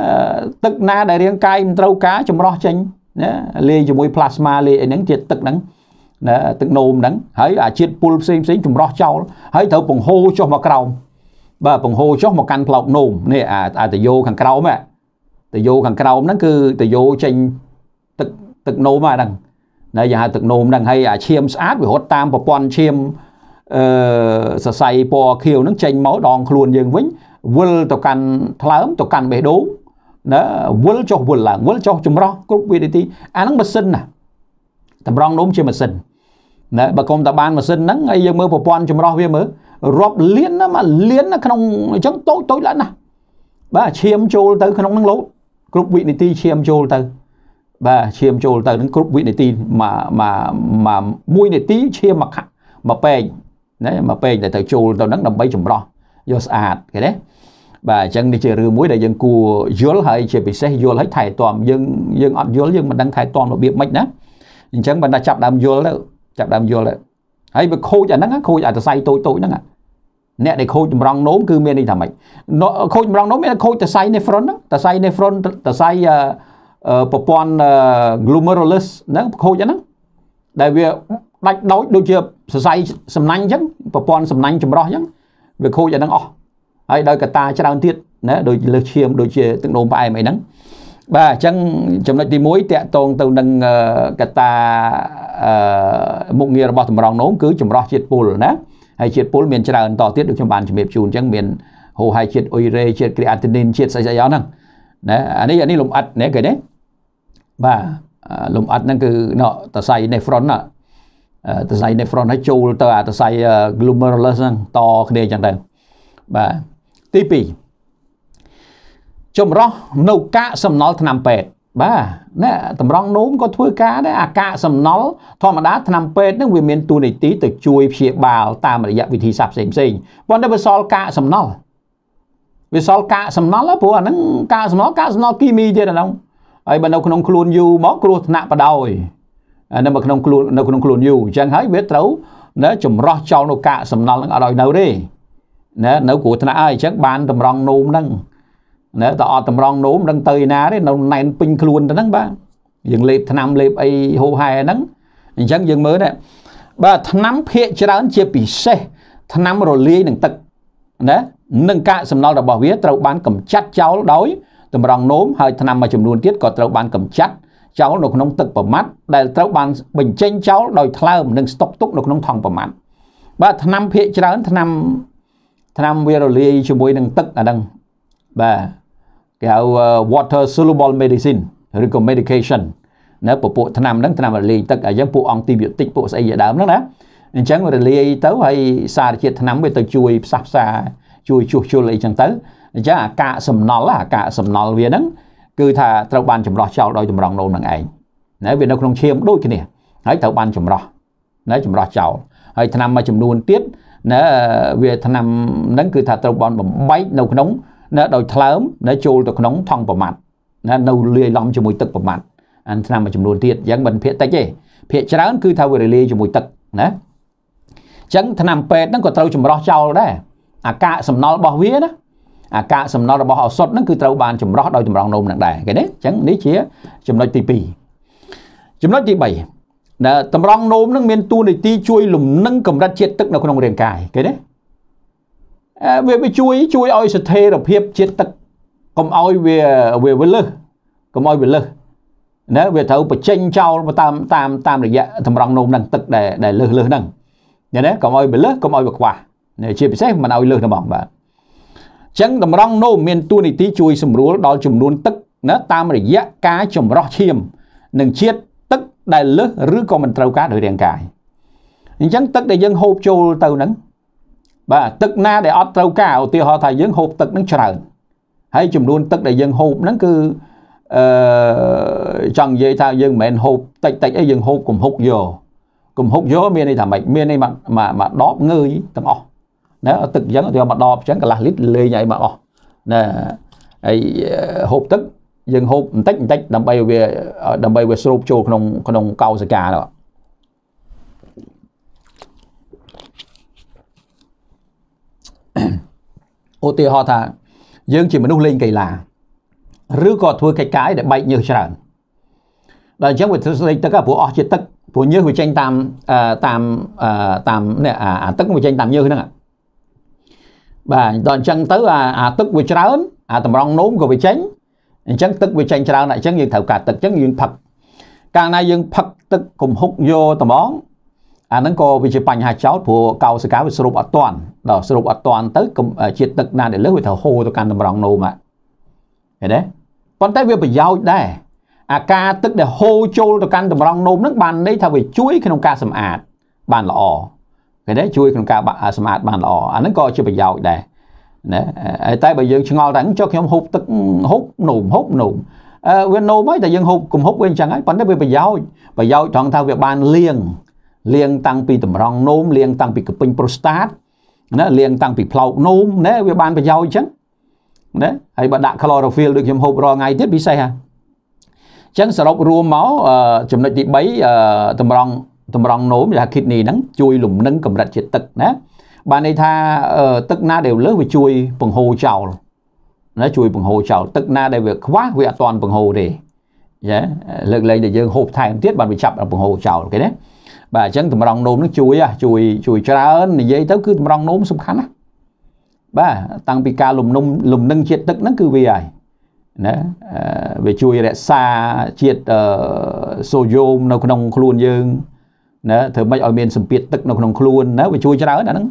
ទឹកណាដែលរាងកាយមិនត្រូវការចម្រោះចេញណាលាយជាមួយ plasma លាយអីហ្នឹងជាទឹកហ្នឹងណាទឹកនោមហ្នឹង ហើយអាជាតិពុលផ្សេងផ្សេងចម្រោះចោលហើយត្រូវបង្ហូរចុះមកក្រោមបាទបង្ហូរចុះមកកាន់ផ្លោកនោមនេះអាអាតយោខាងក្រោមហ្នឹងតយោខាងក្រោមហ្នឹងគឺតយោចេញទឹកទឹកនោមហ្នឹងណាយ៉ាងហៅទឹកនោមហ្នឹងហើយអាឈាមស្អាតវារត់តាមប្រព័ន្ធឈាមអឺសរសៃពណ៌ខៀវហ្នឹងចេញមកដងខ្លួនយើងវិញវិលទៅកាន់ថ្លើមទៅកាន់បេះដូងណាវិលចុះវិលឡើងវិលចុះចម្រោះគ្រប់វិនាទីអាហ្នឹងម៉ាស៊ីនណាតម្រង់នោមជាម៉ាស៊ីនណាបើគុំតាបានម៉ាស៊ីនហ្នឹងហើយយើងមើលប្រព័ន្ធចម្រោះវាមើលរាប់លានណាមកលានណាក្នុងអញ្ចឹងតូចតូចឡើងណាបាទឈាមចូលទៅ ក្នុងហ្នឹងលោតគ្រប់វិនាទីឈាមចូលទៅបាទឈាមចូលទៅនឹងគ្រប់វិនាទីមួយមួយមួយនាទីឈាមមួយខមួយពេកណាមួយពេកដែលទៅចូលទៅនឹងដើម្បីចម្រោះយកស្អាតឃើញទេបាទអញ្ចឹងនេះជារឿងមួយដែលយើងគួរយល់ហើយជាពិសេសយល់ហើយថែទាំយើងយើងអត់យល់យើងមិនដឹងថែទាំរបៀបម៉េចណាអញ្ចឹងបើតែចាប់ដើមយល់ទៅចាប់ដើមយល់ទៅហើយវាខូចអាហ្នឹងខូចអាសរសៃតូចតូចហ្នឹងអ្នកដែលខូចតម្រង់នោមគឺមានន័យថាម៉េចខូចតម្រង់នោមមានខូចសរសៃ nephron ហ្នឹងសរសៃ nephron សរសៃប្រព័ន្ធ glomerulus ហ្នឹងខូចអាហ្នឹងដែលវាដាច់ដោចដូចជាសរសៃសំណាញ់អញ្ចឹងប្រព័ន្ធសំណាញ់ចម្រោះអញ្ចឹងវាខូចអាហ្នឹងអស់ហើយដោយកតាច្រើនទៀតណាដូចលើសឈាមដូចជាទឹកនោមផ្អែមអីហ្នឹងបាទអញ្ចឹងចំណុចទី1តកតងទៅនឹងកតាមុខងាររបស់តម្រងនោមគឺចម្រោះជាតិពុលណាហើយជាតិពុលមានច្រើនតទៀតដូចខ្ញុំបានជំរាបជូនអញ្ចឹងមានហូរហែជាតិអ៊ុយរ៉េជាតិគ្រីអាទីនីនជាតិស្អីស្អីអស់ហ្នឹងណាអានេះអានេះលំអិតណាគេណាបាទលំអិតហ្នឹងគឺណតសៃនេះ front ណាតសៃនេះ front ហើយចូលទៅអាតសៃ glomerulus ហ្នឹងតគ្នាអញ្ចឹងទៅបាទទី2ចម្រោះនៅកាកសំណល់ថ្នាំពេទ្យបាទណាតម្រង់នោមក៏ធ្វើការដែរអាកាកសំណល់ធម្មតាថ្នាំពេទ្យនឹងវាមានទូនីតិទៅជួយព្យាបាលតាមរយៈវិធីសាស្ត្រផ្សេងៗប៉ុន្តែវាសល់កាកសំណល់វាសល់កាកសំណល់ព្រោះអាហ្នឹងកាកសំណល់កាកសំណល់គីមីទៀតអាហ្នឹងហើយបើនៅក្នុងខ្លួនយូរមកគ្រោះថ្នាក់បដោយនៅក្នុងខ្លួននៅក្នុងខ្លួនយូរអញ្ចឹងហើយវាត្រូវណាចម្រោះចោលនៅកាកសំណល់ហ្នឹងអត់ឲ្យនៅទេណានៅគ្រោះថ្នាក់ហើយអញ្ចឹងបានតម្រង់នោមហ្នឹងណាតើអត់តម្រង់នោមដឹងទៅណាទេនៅណែនពេញខ្លួនទៅហ្នឹងបាទយើងលេបឆ្នាំលេបអីហូហែហ្នឹងអញ្ចឹងយើងមើលណាបាទឆ្នាំភាកច្រើនជាពិសេសឆ្នាំរលាយនឹងទឹកណានឹងកាកសំណល់របស់វាត្រូវបានកម្ចាត់ចោលដោយតម្រង់នោមហើយឆ្នាំមួយចំនួនទៀតក៏ត្រូវបានកម្ចាត់ចោលនៅក្នុងទឹកប្រមាត់ដែលត្រូវបានបញ្ចេញចោលដោយថ្លើមនិងស្តុកទុកនៅក្នុងថង់ប្រមាត់បាទឆ្នាំភាកច្រើនឆ្នាំថ្នាំវារលាយជាមួយនឹងទឹកអាហ្នឹងបាទគេហៅ water soluble medicine ឬក៏ medication នៅពពួកថ្នាំហ្នឹងថ្នាំរលាយទឹកអញ្ចឹងពួកអង់ទីប៊ីតិកពួកស្អីជាដើមហ្នឹងណាអញ្ចឹងរលាយទៅហើយសារជាតិថ្នាំវាទៅជួយផ្សះផ្សាជួយជួសជុលអីចឹងទៅអញ្ចឹងអាកាសំណល់អាកាសំណល់វាហ្នឹង គឺថាត្រូវបានចម្រោះចោលដោយតម្រង់នោមនឹងឯងណាវានៅក្នុងឈាមដូចគ្នាហើយត្រូវបានចម្រោះណាចម្រោះចោលហើយថ្នាំមួយចំនួនទៀតណាវាឆ្នាំហ្នឹងគឺថាត្រូវបានបំបែកនៅក្នុងណាដោយថ្លើមណាចូលទៅក្នុងថង់ប្រមាត់ណានៅលាយឡំជាមួយទឹកប្រមាត់អានឆ្នាំមួយចំនួនទៀតអញ្ចឹងមិនភាកតិចទេភាកច្រើន គឺថាវារលាយជាមួយទឹកណាអញ្ចឹងឆ្នាំពេទ្យហ្នឹងក៏ត្រូវចម្រោះចោលដែរអាកាកសំណល់របស់វាណាអាកាកសំណល់របស់ឱសថហ្នឹងគឺត្រូវបានចម្រោះដោយតម្រងនោមនឹងដែរឃើញទេអញ្ចឹងនេះជា ចំណុចទី2ចំណុចទី3ណាតម្រងនោមនឹងមានតួនាទីជួយលំនឹងកម្រិតជាតិទឹកនៅក្នុងរាងកាយគេណាវាវាជួយជួយឲ្យស្ថិរភាពជាតិទឹកកុំឲ្យវាវាវាលើសកុំឲ្យវាលើសណាវាត្រូវបញ្ចេញចោលតាមតាមតាមរយៈតម្រងនោមនឹងទឹកដែលដែលលើសលើសហ្នឹងណាកុំឲ្យវាលើសកុំឲ្យវាខ្វះជាពិសេសមិនឲ្យលើសហ្មងបាទអញ្ចឹងតម្រងនោមមានតួនាទីជួយសម្រួលដល់ចំនួនទឹកណាតាមរយៈការចម្រោះឈាមនិងជាតិដែលលើសឬក៏មិនត្រូវការដោយរាងកាយអញ្ចឹងទឹកដែលយើងហូបចូលទៅហ្នឹងបាទទឹកណាដែលអត់ត្រូវការឧទាហរណ៍ថាយើងហូបទឹកហ្នឹងច្រើនហើយចំនួនទឹកដែលយើងហូបហ្នឹងគឺអឺចង់និយាយថាយើងមិនមែនហូបតិចតិចអីយើងហូបកំហុកយកកំហុកយកមានន័យថាម៉េចមានន័យមកមកដបងើយទាំងអស់ណាទឹកអញ្ចឹងឧទាហរណ៍មកដបអញ្ចឹងកន្លះលីត្រលេងឲ្យមកអស់ណាហើយហូបទឹកយើងហូបបន្តិចបន្តិចដើម្បីវាដើម្បីវាស្រូបចូលក្នុងក្នុងកោសិកានោះឧទាហរណ៍ថាយើងជាមនុស្សលេងកីឡាឬក៏ធ្វើកិច្ចការដែលបែកញើសច្រើនដល់អញ្ចឹងវាធ្វើស្លេកទឹកព្រោះអស់ជាទឹកព្រោះញើសវាចេញតាមតាមតាមនេះអាទឹកវាចេញតាមញើសហ្នឹងបាទដល់អញ្ចឹងទៅអាទឹកវាច្រើនអាតម្រងនោមក៏វាចេញអញ្ចឹងទឹកវាចេញច្រើនណាស់អញ្ចឹងយើងត្រូវការទឹកអញ្ចឹងយើងផឹកកាលណាយើងផឹកទឹកកុំហុកយកត្មងអាហ្នឹងក៏វាជាបញ្ហាចោតព្រោះកោសិកាវាស្រូបអត់តាន់ដល់ស្រូបអត់តាន់ទៅជាតិទឹកណាដែលលើសវាត្រូវហូរទៅកាន់តម្រងនោមឃើញទេប៉ុន្តែវាប្រយោជន៍ដែរអាការទឹកដែលហូរចូលទៅកាន់តម្រងនោមហ្នឹងបានន័យថាវាជួយក្នុងការសម្អាតបានល្អឃើញទេជួយក្នុងការសម្អាតបានល្អអាហ្នឹងក៏ជាប្រយោជន៍ដែរណាហើយតែបើយើងឆ្ងល់តែចុះខ្ញុំហូបទឹកហូបនោមហូបនោមអឺវានោមហើយតែយើងហូបកំហុបវាអញ្ចឹងហើយប៉ុន្តែវាប្រយោជន៍ប្រយោជន៍ត្រង់ថាវាបានលៀងលៀងតាំងពីតម្រង់នោមលៀងតាំងពីកពេញប្រូស្តាតណាលៀងតាំងពីផ្លោកនោមណាវាបានប្រយោជន៍អញ្ចឹងណាហើយបើដាក់ chlorophyll ដូចខ្ញុំហូបរាល់ថ្ងៃទៀតពិសេសហ่ะអញ្ចឹងសរុបរួមមកចំណុចទី3តម្រង់តម្រង់នោមដែល kidney ហ្នឹងជួយលំនឹងកម្រិតជាតិទឹកណាបានន័យថាទឹកណាដែលលើសវាជួយបង្ហូរចោលណាជួយបង្ហូរចោលទឹកណាដែលវាខ្វះវាអត់ទាន់បង្ហូរទេចាលើកលែងតែយើងហូបថែមទៀតបានវាចាប់បង្ហូរចោលគេណាបាទអញ្ចឹងតម្រង់នោមនឹងជួយជួយជួយច្រើននិយាយទៅគឺតម្រង់នោមសំខាន់ណាបាទតាំងពីការលំនុំលំនឹងជាតិទឹកហ្នឹងគឺវាហើយណាវាជួយរក្សាជាតិសូយ៉ូមនៅក្នុងខ្លួនយើងណាធ្វើម៉េចឲ្យមានសម្ពាធទឹកនៅក្នុងខ្លួនណាវាជួយច្រើនអាហ្នឹង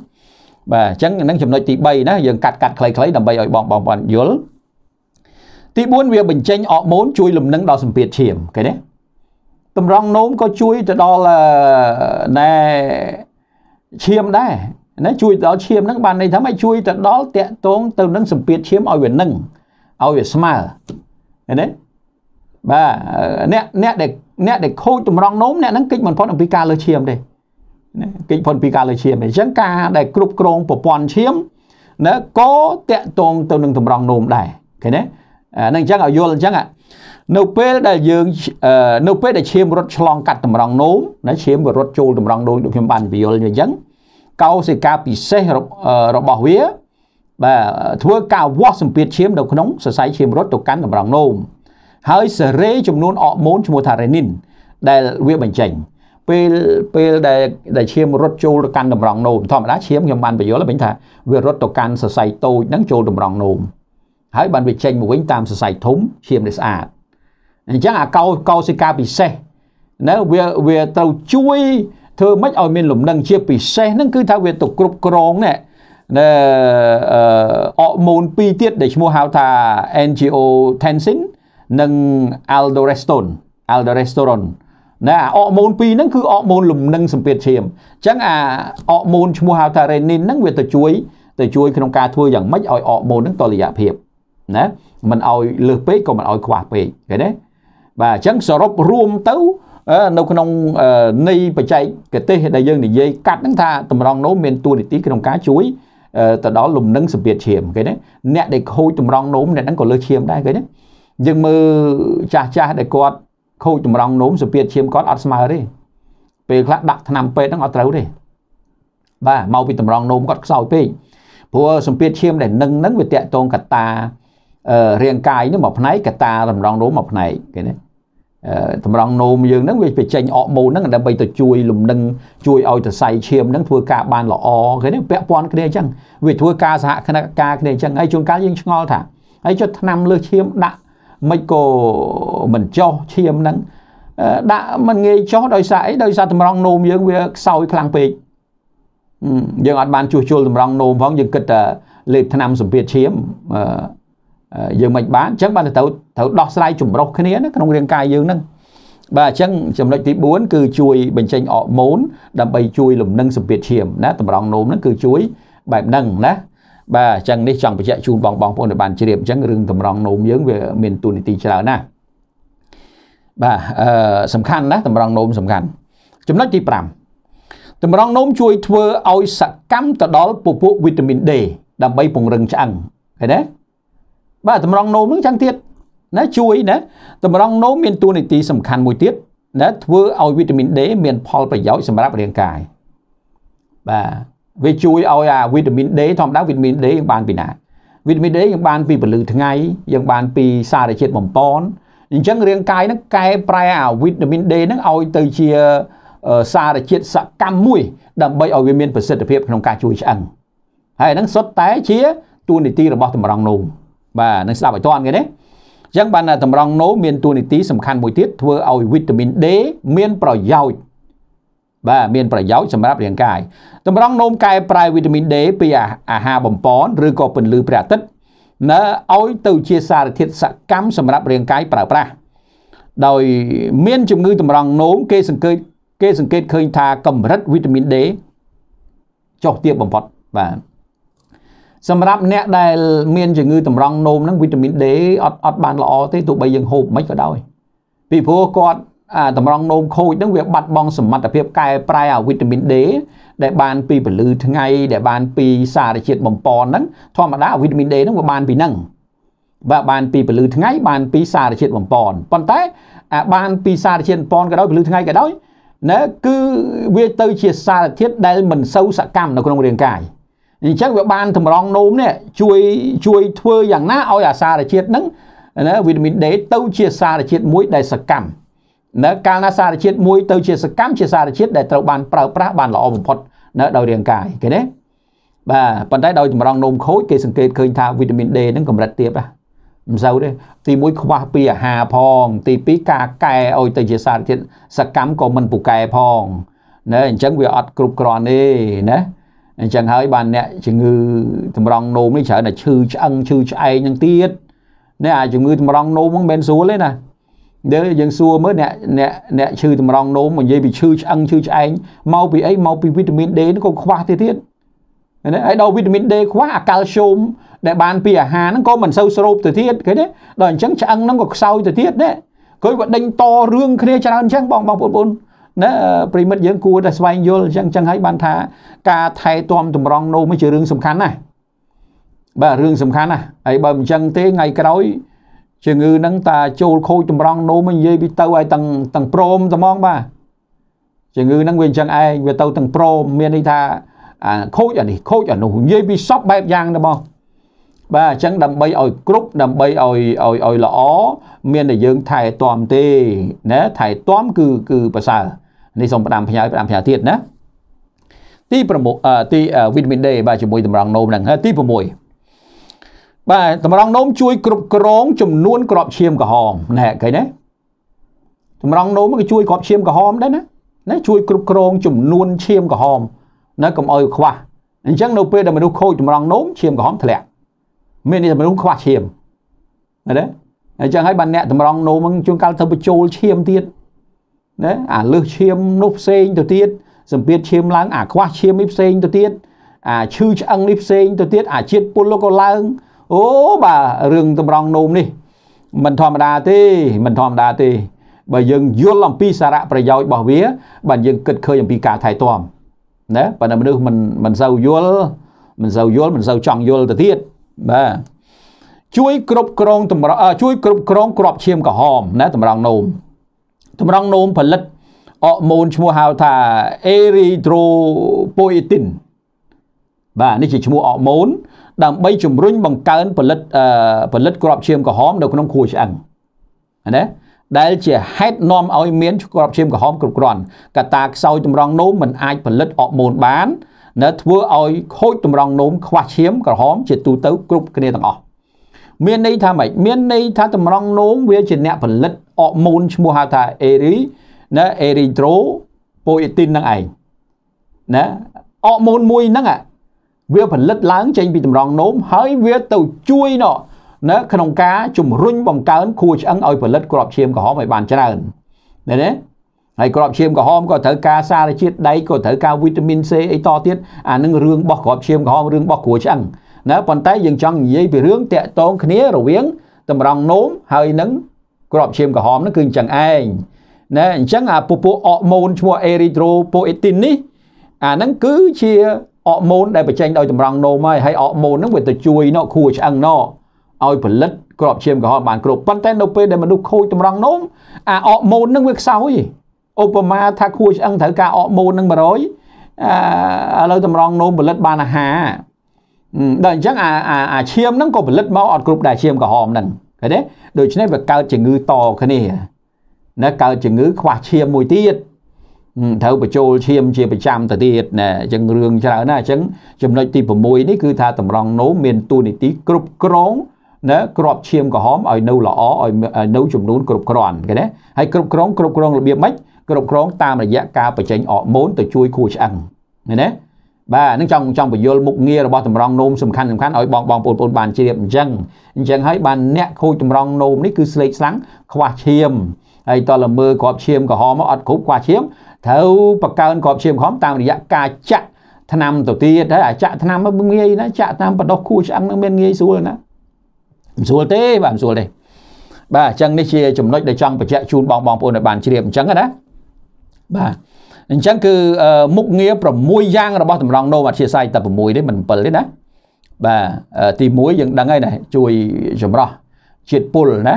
បាទអញ្ចឹងនឹងចំណុចទី3ណាយើងកាត់កាត់ខ្លីៗដើម្បីឲ្យបងបងបានយល់ទី4វាបញ្ចេញអរម៉ូនជួយ លំនឹងដល់សម្ពាធឈាមឃើញទេតម្រង់នោមក៏ជួយទៅដល់ណែឈាមដែរណាជួយដល់ឈាមហ្នឹងបានន័យថាម៉េចជួយទៅដល់តាក់ទងទៅនឹងសម្ពាធឈាមឲ្យវានឹងឲ្យវាស្មើឃើញទេបាទអ្នកអ្នកដែលអ្នកដែលខូចតម្រង់នោមអ្នកហ្នឹងគេចមិនផុតអំពីការលើឈាមទេគេចផុតពីការលើឈាមអញ្ចឹងការដែលគ្រប់គ្រងប្រព័ន្ធឈាមណាក៏តកតងទៅនឹងតម្រង់នោមដែរឃើញទេហ្នឹងអញ្ចឹងឲ្យយល់អញ្ចឹងនៅពេលដែលយើងនៅពេលដែលឈាមរត់ឆ្លងកាត់តម្រង់នោមណាឈាមក៏រត់ចូលតម្រង់នោមដូចខ្ញុំបានពន្យល់អញ្ចឹងកោសិកាពិសេសរបស់វាបាទធ្វើការវាស់សម្ពាធឈាមនៅក្នុងសរសៃឈាមរត់ទៅកាន់តម្រង់នោមហើយសេរីចំនួនអរម៉ូនឈ្មោះថារ៉េនីនដែលវាបញ្ចេញពេលពេលដែលដែលឈាមរត់ចូលទៅកាន់តម្រងនោមធម្មតាឈាមខ្ញុំបានបញ្យល់វិញថា វារត់ទៅកាន់សរសៃតូចហ្នឹងចូលតម្រងនោមហើយបានវាចេញមកវិញតាមសរសៃធំឈាមនេះស្អាតអញ្ចឹងអាកោកោសិកាពិសេសនៅវាវាត្រូវជួយធ្វើម៉េចឲ្យមានលំនឹងជាពិសេសហ្នឹងគឺថាវាទៅគ្រប់គ្រងណែនៅអរម៉ូន2ទៀតដែលឈ្មោះហៅថា NGO tensin និង aldosterone aldosterone ណាអរម៉ូន2ហ្នឹងគឺអរម៉ូនលំនឹងសម្ពាធឈាមអញ្ចឹងអាអរម៉ូនឈ្មោះហៅថា renin ហ្នឹងវាទៅជួយទៅជួយក្នុងការធ្វើយ៉ាងម៉េចឲ្យអរម៉ូនហ្នឹងតលយៈភាពណាមិនឲ្យលើសពេកក៏មិនឲ្យខ្វះពេកឃើញទេបាទអញ្ចឹងសរុបរួមទៅនៅក្នុងន័យបច្ចេកទេសដែលយើងនិយាយកាត់ហ្នឹងថាតម្រង់នោះមានតួនាទីក្នុងការជួយទៅដល់លំនឹងសម្ពាធឈាមគេណាអ្នកដែលខូចតម្រង់នោមអ្នកហ្នឹងក៏លើសឈាមដែរគេណាយើងមើលចាស់ចាស់ដែលគាត់ខូចតម្រង់នោមសុភាឈាមគាត់អត់ស្មើទេពេលខ្លះដាក់ថ្នាំពេទ្យហ្នឹងអត់ត្រូវទេបាទមកពីតម្រង់នោមគាត់ខ្សោយពេកព្រោះសម្ពាធឈាមដែលនឹងហ្នឹងវាតកតងកតារាងកាយនឹងមួយផ្នែកកតាតម្រង់នោមមួយផ្នែកគេណាតម្រង់នោមយើងហ្នឹងវាបញ្ចេញអរម៉ូនហ្នឹងដើម្បីទៅជួយលំនឹងជួយឲ្យសរសៃឈាមហ្នឹងធ្វើការបានល្អគេណាពាក់ព័ន្ធគ្នាអញ្ចឹងវាធ្វើការសហគណៈការគ្នាអញ្ចឹងហើយជួនកាលយើងឆ្ងល់ថាហើយចុះថ្នាំលើសឈាមដាក់មិនក៏មិនចោះឈាមហ្នឹងដាក់មិនងាយចោះដោយសារអីដោយសារតម្រង់នោមយើងវាខ្សោយខ្លាំងពេកយើងអត់បានជួសជុលតម្រង់នោមផងយើងគិតតែលេបថ្នាំសម្ពាធឈាមយើងមិនបានអញ្ចឹងបានទៅត្រូវដោះស្រាយចម្រុះគ្នាក្នុងរាងកាយយើងហ្នឹងបាទអញ្ចឹងចំណុចទី4គឺជួយបញ្ចេញអរម៉ូនដើម្បីជួយលំនឹងសម្ពាធឈាមណាតម្រង់នោមហ្នឹងគឺជួយបែបហ្នឹងណាបាទអញ្ចឹងនេះចង់បញ្ជាក់ជូនបងបងប្អូនដែលបានជ្រាបអញ្ចឹងរឿងតម្រង់នោមយើងវាមានទូនីតិច្រើនណាស់បាទអឺសំខាន់ណាស់តម្រង់នោមសំខាន់ចំណុចទី5តម្រង់នោមជួយធ្វើឲ្យសកម្មទៅដល់ពពួកវីតាមីន D ដើម្បីពង្រឹងឆ្អឹងឃើញទេបាទតម្រង់នោមនឹងចឹងទៀតណាជួយណាតម្រង់នោមមានតួនាទីសំខាន់មួយទៀតណាធ្វើឲ្យវីតាមីន D មានផលប្រយោជន៍សម្រាប់រាងកាយបាទវាជួយឲ្យអាវីតាមីន D ធម្មតាវីតាមីន D យើងបានពីណាវីតាមីន D យើងបានពីពន្លឺថ្ងៃយើងបានពីសារជាតិបំប៉នអញ្ចឹងរាងកាយហ្នឹងកែប្រែអាវីតាមីន D ហ្នឹងឲ្យទៅជាសារជាតិសកម្មមួយ ដើម្បីឲ្យវាមានប្រសិទ្ធភាពក្នុងការជួយឆ្អឹងហើយហ្នឹងសុទ្ធតែជា ទួលនីតិរបស់តម្រងនោមបាទនឹងស្ដាប់ឲ្យតាន់គេណាអញ្ចឹងបានតម្រងនោមមានទួលនីតិសំខាន់មួយទៀតធ្វើឲ្យវីតាមីន D មាន ប្រយោជន៍បាទមានប្រយោជន៍សម្រាប់រាងកាយតម្រង់នោមកែប្រែវីតាមីន D ពីអាហារបំប៉នឬក៏ពន្លឺព្រះអាទិត្យនៅឲ្យទៅជាសារធាតុសកម្មសម្រាប់រាងកាយប្រើប្រាស់ដោយមានជំងឺតម្រង់នោមគេសង្កេតគេសង្កេតឃើញថាកម្រិតវីតាមីន D ចុះទាបបំផុតបាទសម្រាប់អ្នកដែល មានជំងឺតម្រង់នោមហ្នឹងវីតាមីន D អត់អត់បានល្អទេទោះបីយើងហូបមិនក៏ដោយពីព្រោះគាត់តម្រងនោមខូចហ្នឹងវា បាត់បង់សមត្ថភាពកែប្រែអាវីតាមីន D ដែលបានពីពន្លឺថ្ងៃដែលបានពីសារជាតិបំពន់ហ្នឹងធម្មតាអាវីតាមីន D ហ្នឹងវាបានពីហ្នឹងបាទបាន ពីពន្លឺថ្ងៃបានពីសារជាតិបំពន់ប៉ុន្តែអាបានពីសារជាតិបំពន់ក៏ដោយពន្លឺថ្ងៃក៏ដោយណាគឺវាទៅជាសារធាតុដែលមិនសូវសកម្មនៅក្នុងរាងកាយអញ្ចឹងវាបានតម្រង់នោមនេះជួយជួយធ្វើយ៉ាងណាឲ្យអាសារជាតិហ្នឹងណាវីតាមីន D ទៅជាសារជាតិមួយដែលសកម្មនៅកាលណាសារជាតិមួយទៅជាសកម្មជាសារជាតិដែលត្រូវបានប្រើប្រាស់បានល្អបំផុតនៅដោយរាងកាយគេណាបាទប៉ុន្តែដោយតម្រង់នោមខូចគេសង្កេតឃើញថាវីតាមីន D ហ្នឹងកម្រិតទាបណាមិនសូវទេទី1ខ្វះពីអាហារផង ទី2ការកែឲ្យទៅជាសារធាតុសកម្មក៏មិនពូកែផងណាអញ្ចឹងវាអត់គ្រប់គ្រាន់ទេណាអញ្ចឹងហើយបានអ្នកជំងឺតម្រង់នោមនេះច្រើនតែឈឺឆ្អឹងឈឺឆ្អែងនឹងទៀតណាអាជំងឺតម្រង់នោមហ្នឹងមិនស្រួលទេណាយើយើងសួរមើលអ្នកអ្នកអ្នកឈឺតម្រងនោមនិយាយពីឈឺឆ្អឹងឈឺឆ្អែងមកពីអីមកពីវីតាមីន D ហ្នឹងក៏ខ្វះទៀតទៀតណាហើយដល់វីតាមីន D ខ្វះអាកាល់ស្យូម ដែលបានពីអាហារហ្នឹងក៏មិនសូវស្រូបទៅទៀតឃើញទេដល់អញ្ចឹងឆ្អឹងហ្នឹងក៏ខ្សោយទៅទៀតណាគឺវាដេញតរឿងគ្នាច្រើនអញ្ចឹងបងបងប្អូនណាប្រិមិត្តយើងគួរតែស្វែងយល់អញ្ចឹងអញ្ចឹងហើយបានថា ការថែទាំតម្រង់នោមនេះជារឿងសំខាន់ណាស់បាទរឿងសំខាន់ណាស់ហើយបើមិនអញ្ចឹងទេថ្ងៃក្រោយជំងឺហ្នឹងតាចូលខូចតម្រង់នោមនិយាយពីទៅឲ្យទាំងទាំងព្រមត្មងបាទជំងឺហ្នឹងវាអញ្ចឹងឯងវាទៅទាំងព្រមមានន័យថាអាខូចអានេះខូចអានោះនិយាយពីសពបែបយ៉ាងទេបងបាទអញ្ចឹងដើម្បីឲ្យគ្រប់ដើម្បីឲ្យឲ្យឲ្យល្អមានតែយើងថែទាំទេណាថែទាំគឺគឺប្រសើរនេះសូមផ្ដាំផ្ញើផ្ដាំផ្ញើទៀតណាទី6ទីវីតាមីន D បាទជាមួយតម្រង់នោមហ្នឹងទី6បាទតម្រងនោមជួយ គ្រប់គ្រងចំនួនក្របឈាមក្រហមណែឃើញទេតម្រងនោមក៏ជួយក្របឈាមក្រហមដែរណាណាជួយគ្រប់គ្រងចំនួនឈាមក្រហមណាកុំអោយខ្វះអញ្ចឹងនៅពេលដែលមនុស្សខូចតម្រងនោមឈាមក្រហមធ្លាក់មានន័យថាមនុស្សខ្វះឈាមណាទេអញ្ចឹងហើយបានអ្នក តម្រងនោមនឹងជួនកាលទៅបញ្ចូលឈាមទៀតណាអាលឹះឈាមនោះផ្សេងទៅទៀតសម្ពាធឈាមឡើង អាខ្វះឈាមនេះផ្សេងទៅទៀតអាឈឺឆ្អឹងនេះផ្សេងទៅទៀតអាជាតិពុលក៏ឡើងអូបាទរឿងតម្រង់នោមនេះមិនធម្មតាទេមិនធម្មតាទេបើយើងយល់អំពីសារៈប្រយោជន៍របស់វាបាទយើងគិតឃើញអំពីការថែទាំណាបើមនុស្សមិនមិនសូវយល់មិនសូវយល់មិនសូវចង់យល់ទៅទៀតបាទជួយគ្រប់គ្រងតម្រង់ជួយគ្រប់គ្រងក្របឈាមក្រហមណាតម្រង់នោមតម្រង់នោមផលិតអរម៉ូនឈ្មោះហៅថា erythropoietin បាទនេះជាឈ្មោះអរម៉ូនដើម្បីជំរុញបង្កើនផលិតផលិត ក្របឈាមក្រហមនៅក្នុងខួរឆ្អឹងណាដែលជាហេតុនាំឲ្យមានក្របឈាមក្រហម គ្រប់គ្រាន់កត្តាខ្សោយតម្រងនោមមិនអាចផលិតអរម៉ូនបាន នៅធ្វើឲ្យខូចតម្រងនោមខ្វះឈាមក្រហម ជាទូទៅគ្រប់គ្នាទាំងអស់មានន័យថាម៉េចមានន័យថាតម្រងនោមវាជាអ្នកផលិតអរម៉ូនឈ្មោះហៅថាអេរីណាអេរីត្រូប៉ូអេទីនហ្នឹងឯងណាអរម៉ូនមួយហ្នឹងអាវាផលិតឡើងចេញពីតម្រងនោមហើយវាទៅជួយណោនៅក្នុងការជំរុញបង្កើនខួរឆ្អឹងឲ្យផលិតក្របឈាមក្រហមឲ្យបានច្រើនមែនទេហើយក្របឈាមក្រហមក៏ត្រូវការសារជាតិដែកក៏ត្រូវការវីតាមីន C អីតទៀតអានឹងរឿងរបស់ក្របឈាមក្រហមរឿងរបស់គ្រួឆ្អឹងណាប៉ុន្តែយើងចង់និយាយពីរឿងតាក់ទងគ្នារវាងតម្រងនោមហើយនឹងក្របឈាមក្រហមនោះគឺអញ្ចឹងឯងណាអញ្ចឹងអាពពួកអរម៉ូនឈ្មោះអេរីត្រូប៉ូអេទីននេះអានឹងគឺជាអរម៉ូនដែលបញ្ចេញដោយតម្រង់នោមហើយហើយអរម៉ូនហ្នឹងវាទៅជួយណោខួរឆ្អឹងណោឲ្យផលិតក្របឈាមក្រហមបានគ្រប់ប៉ុន្តែនៅពេលដែលមនុស្សខូចតម្រង់នោមអាអរម៉ូនហ្នឹងវាខ្សោយឧបមាថាខួរឆ្អឹងត្រូវការអរម៉ូនហ្នឹង100អាឥឡូវតម្រង់នោមផលិតបានអាហារដល់អញ្ចឹងអាអាឈាមហ្នឹងក៏ផលិតមកអត់គ្រប់ដែរឈាមក្រហមហ្នឹងឃើញទេដូច្នេះវាកើតជំងឺតគ្នាណាកើតជំងឺខ្វះឈាមមួយទៀតត្រូវបញ្ចូលឈាមជាប្រចាំទៅទៀតណាអញ្ចឹងរឿងច្រើនណាអញ្ចឹងចំណុចទី6នេះគឺថាតម្រង់នោមមានតួនាទីគ្រប់គ្រងណាក្របឈាមក្រហមឲ្យនៅល្អឲ្យនៅ ចំនួនគ្រប់គ្រាន់គេណាហើយគ្រប់គ្រងគ្រប់គ្រងរបៀបម៉េចគ្រប់គ្រងតាមរយៈការបញ្ចេញអរម៉ូនទៅជួយខួរឆ្អឹងណាណាបាទនឹងចង់ចង់បញ្យលមុខងាររបស់តម្រង់នោមសំខាន់សំខាន់ឲ្យបងបងបងប្អូនបានជ្រាបអញ្ចឹងអញ្ចឹងហើយបានអ្នកខូចតម្រង់នោមនេះគឺស្លេកស្លាំងខ្វះឈាមហើយតើលើមើលក្របឈាមក្រហមមកអត់គ្រប់ខ្វះឈាមត្រូវបកើនក្របឈាមក្រហមតាមរយៈការចាក់ថ្នាំទៅទៀតហើយអាចាក់ថ្នាំមិនងាយណាចាក់តាមបដោះគូឆ្អឹងនឹងមានងាយស្រួលណាមិនស្រួលទេបាទមិនស្រួលទេបាទអញ្ចឹងនេះជាចំណុចដែលចង់បញ្ជាក់ជូនបងបងប្អូនឲ្យបានជ្រាបអញ្ចឹងណាបាទអញ្ចឹងគឺមុខងារ6យ៉ាងរបស់តម្រងនោមអធិស្ឋានតែ6ទេមិន7ទេណាបាទទី1យើងដឹងហើយណាជួយចម្រោះជាតិពុលណា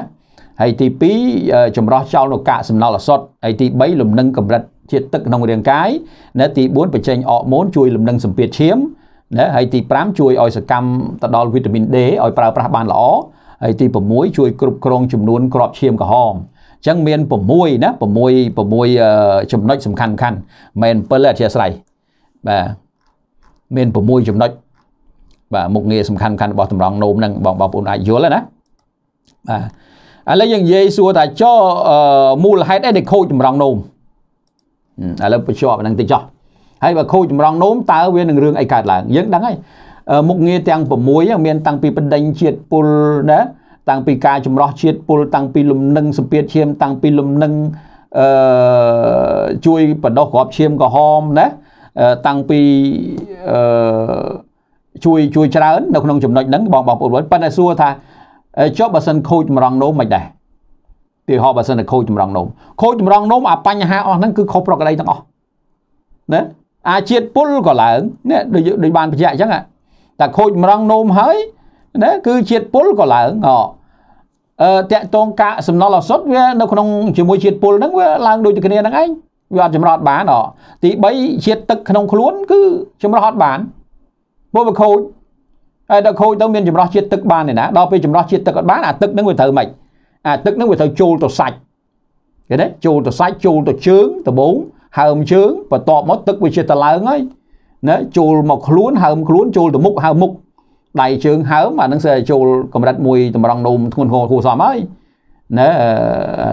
ហើយទី2ចម្រោះចោលនៅកាកសំណល់អសុទ្ធហើយទី3លំនឹងកម្រិតជាតិទឹកក្នុងរាងកាយណាទី4បញ្ចេញអរម៉ូនជួយលំនឹងសម្ពាធឈាមណាហើយទី5ជួយឲ្យសកម្មទៅដល់វីតាមីន D ឲ្យប្រើប្រាស់បានល្អហើយទី6ជួយ គ្រប់គ្រងចំនួន ក្របឈាមក្រហមអញ្ចឹងមាន6ណា6 6ចំណុចសំខាន់សំខាន់មិន7អធិស្ឋ័យបាទមាន6ចំណុចបាទមុខងារសំខាន់សំខាន់របស់តម្រង់នោមហ្នឹងបងបងប្អូនអាចយល់ហើយណាបាទឥឡូវយើងនិយាយសួរថាចោមូលហេតុអីដែលខូចតម្រង់នោមឥឡូវបញ្ជាប់នឹងតិចចោះហើយបើខូចចម្រងនោមតើវានឹងរឿងអីកើតឡើងយើងដឹងហើយមុខងារទាំង6មានតាំងពីបណ្ដិញជាតិពុលណាតាំងពីការចម្រោះជាតិពុលតាំងពីលំនឹងសម្ពាធឈាមតាំងពីលំនឹងអឺជួយបដោះក្របឈាមក្រហមណាតាំងពីអឺជួយជួយច្រើននៅក្នុងចំណុចហ្នឹងបងបងប្អូនប៉ុន្តែសួរថាចុះបើសិនខូចម្រងនោមមិនដែរទីហោបើសិនតែខូចចម្រងនោមខូចចម្រងនោមអាបញ្ហាអស់ហ្នឹងគឺខុសប្រក្រតីទាំងអស់ណាអាជាតិពុលក៏ឡើងណាដូចដូចបានបញ្ជាក់អញ្ចឹងតែខូចចម្រងនោមហើយណាគឺជាតិពុលក៏ឡើងហ៎អឺតកតងកាកសំណល់អសុទ្ធវានៅក្នុងជាមួយជាតិពុលហ្នឹងវាឡើងដូចតែគ្នាហ្នឹងឯងវាអត់ចម្រោះបានអទី3ជាតិទឹកក្នុងខ្លួនគឺចម្រោះអត់បានព្រោះវាខូចហើយដល់ខូចទៅមានចម្រោះជាតិទឹកបានទេណាដល់ពេលចម្រោះជាតិទឹកអត់បានអាទឹកហ្នឹងវាត្រូវម៉េចអាទឹកហ្នឹងវាត្រូវចូលទៅសាច់ឃើញទេចូលទៅសាច់ចូលទៅជើងដបងហើមជើងបន្ទាប់មកទឹកវាជាតឡើងហើយណាចូលមកខ្លួនហើមខ្លួនចូលទៅមុខហើមមុខដៃជើងហើមអានឹងសើចូលកម្រិតមួយតម្រង់នោមធ្ងន់ធ្ងរគួរសមហើយណា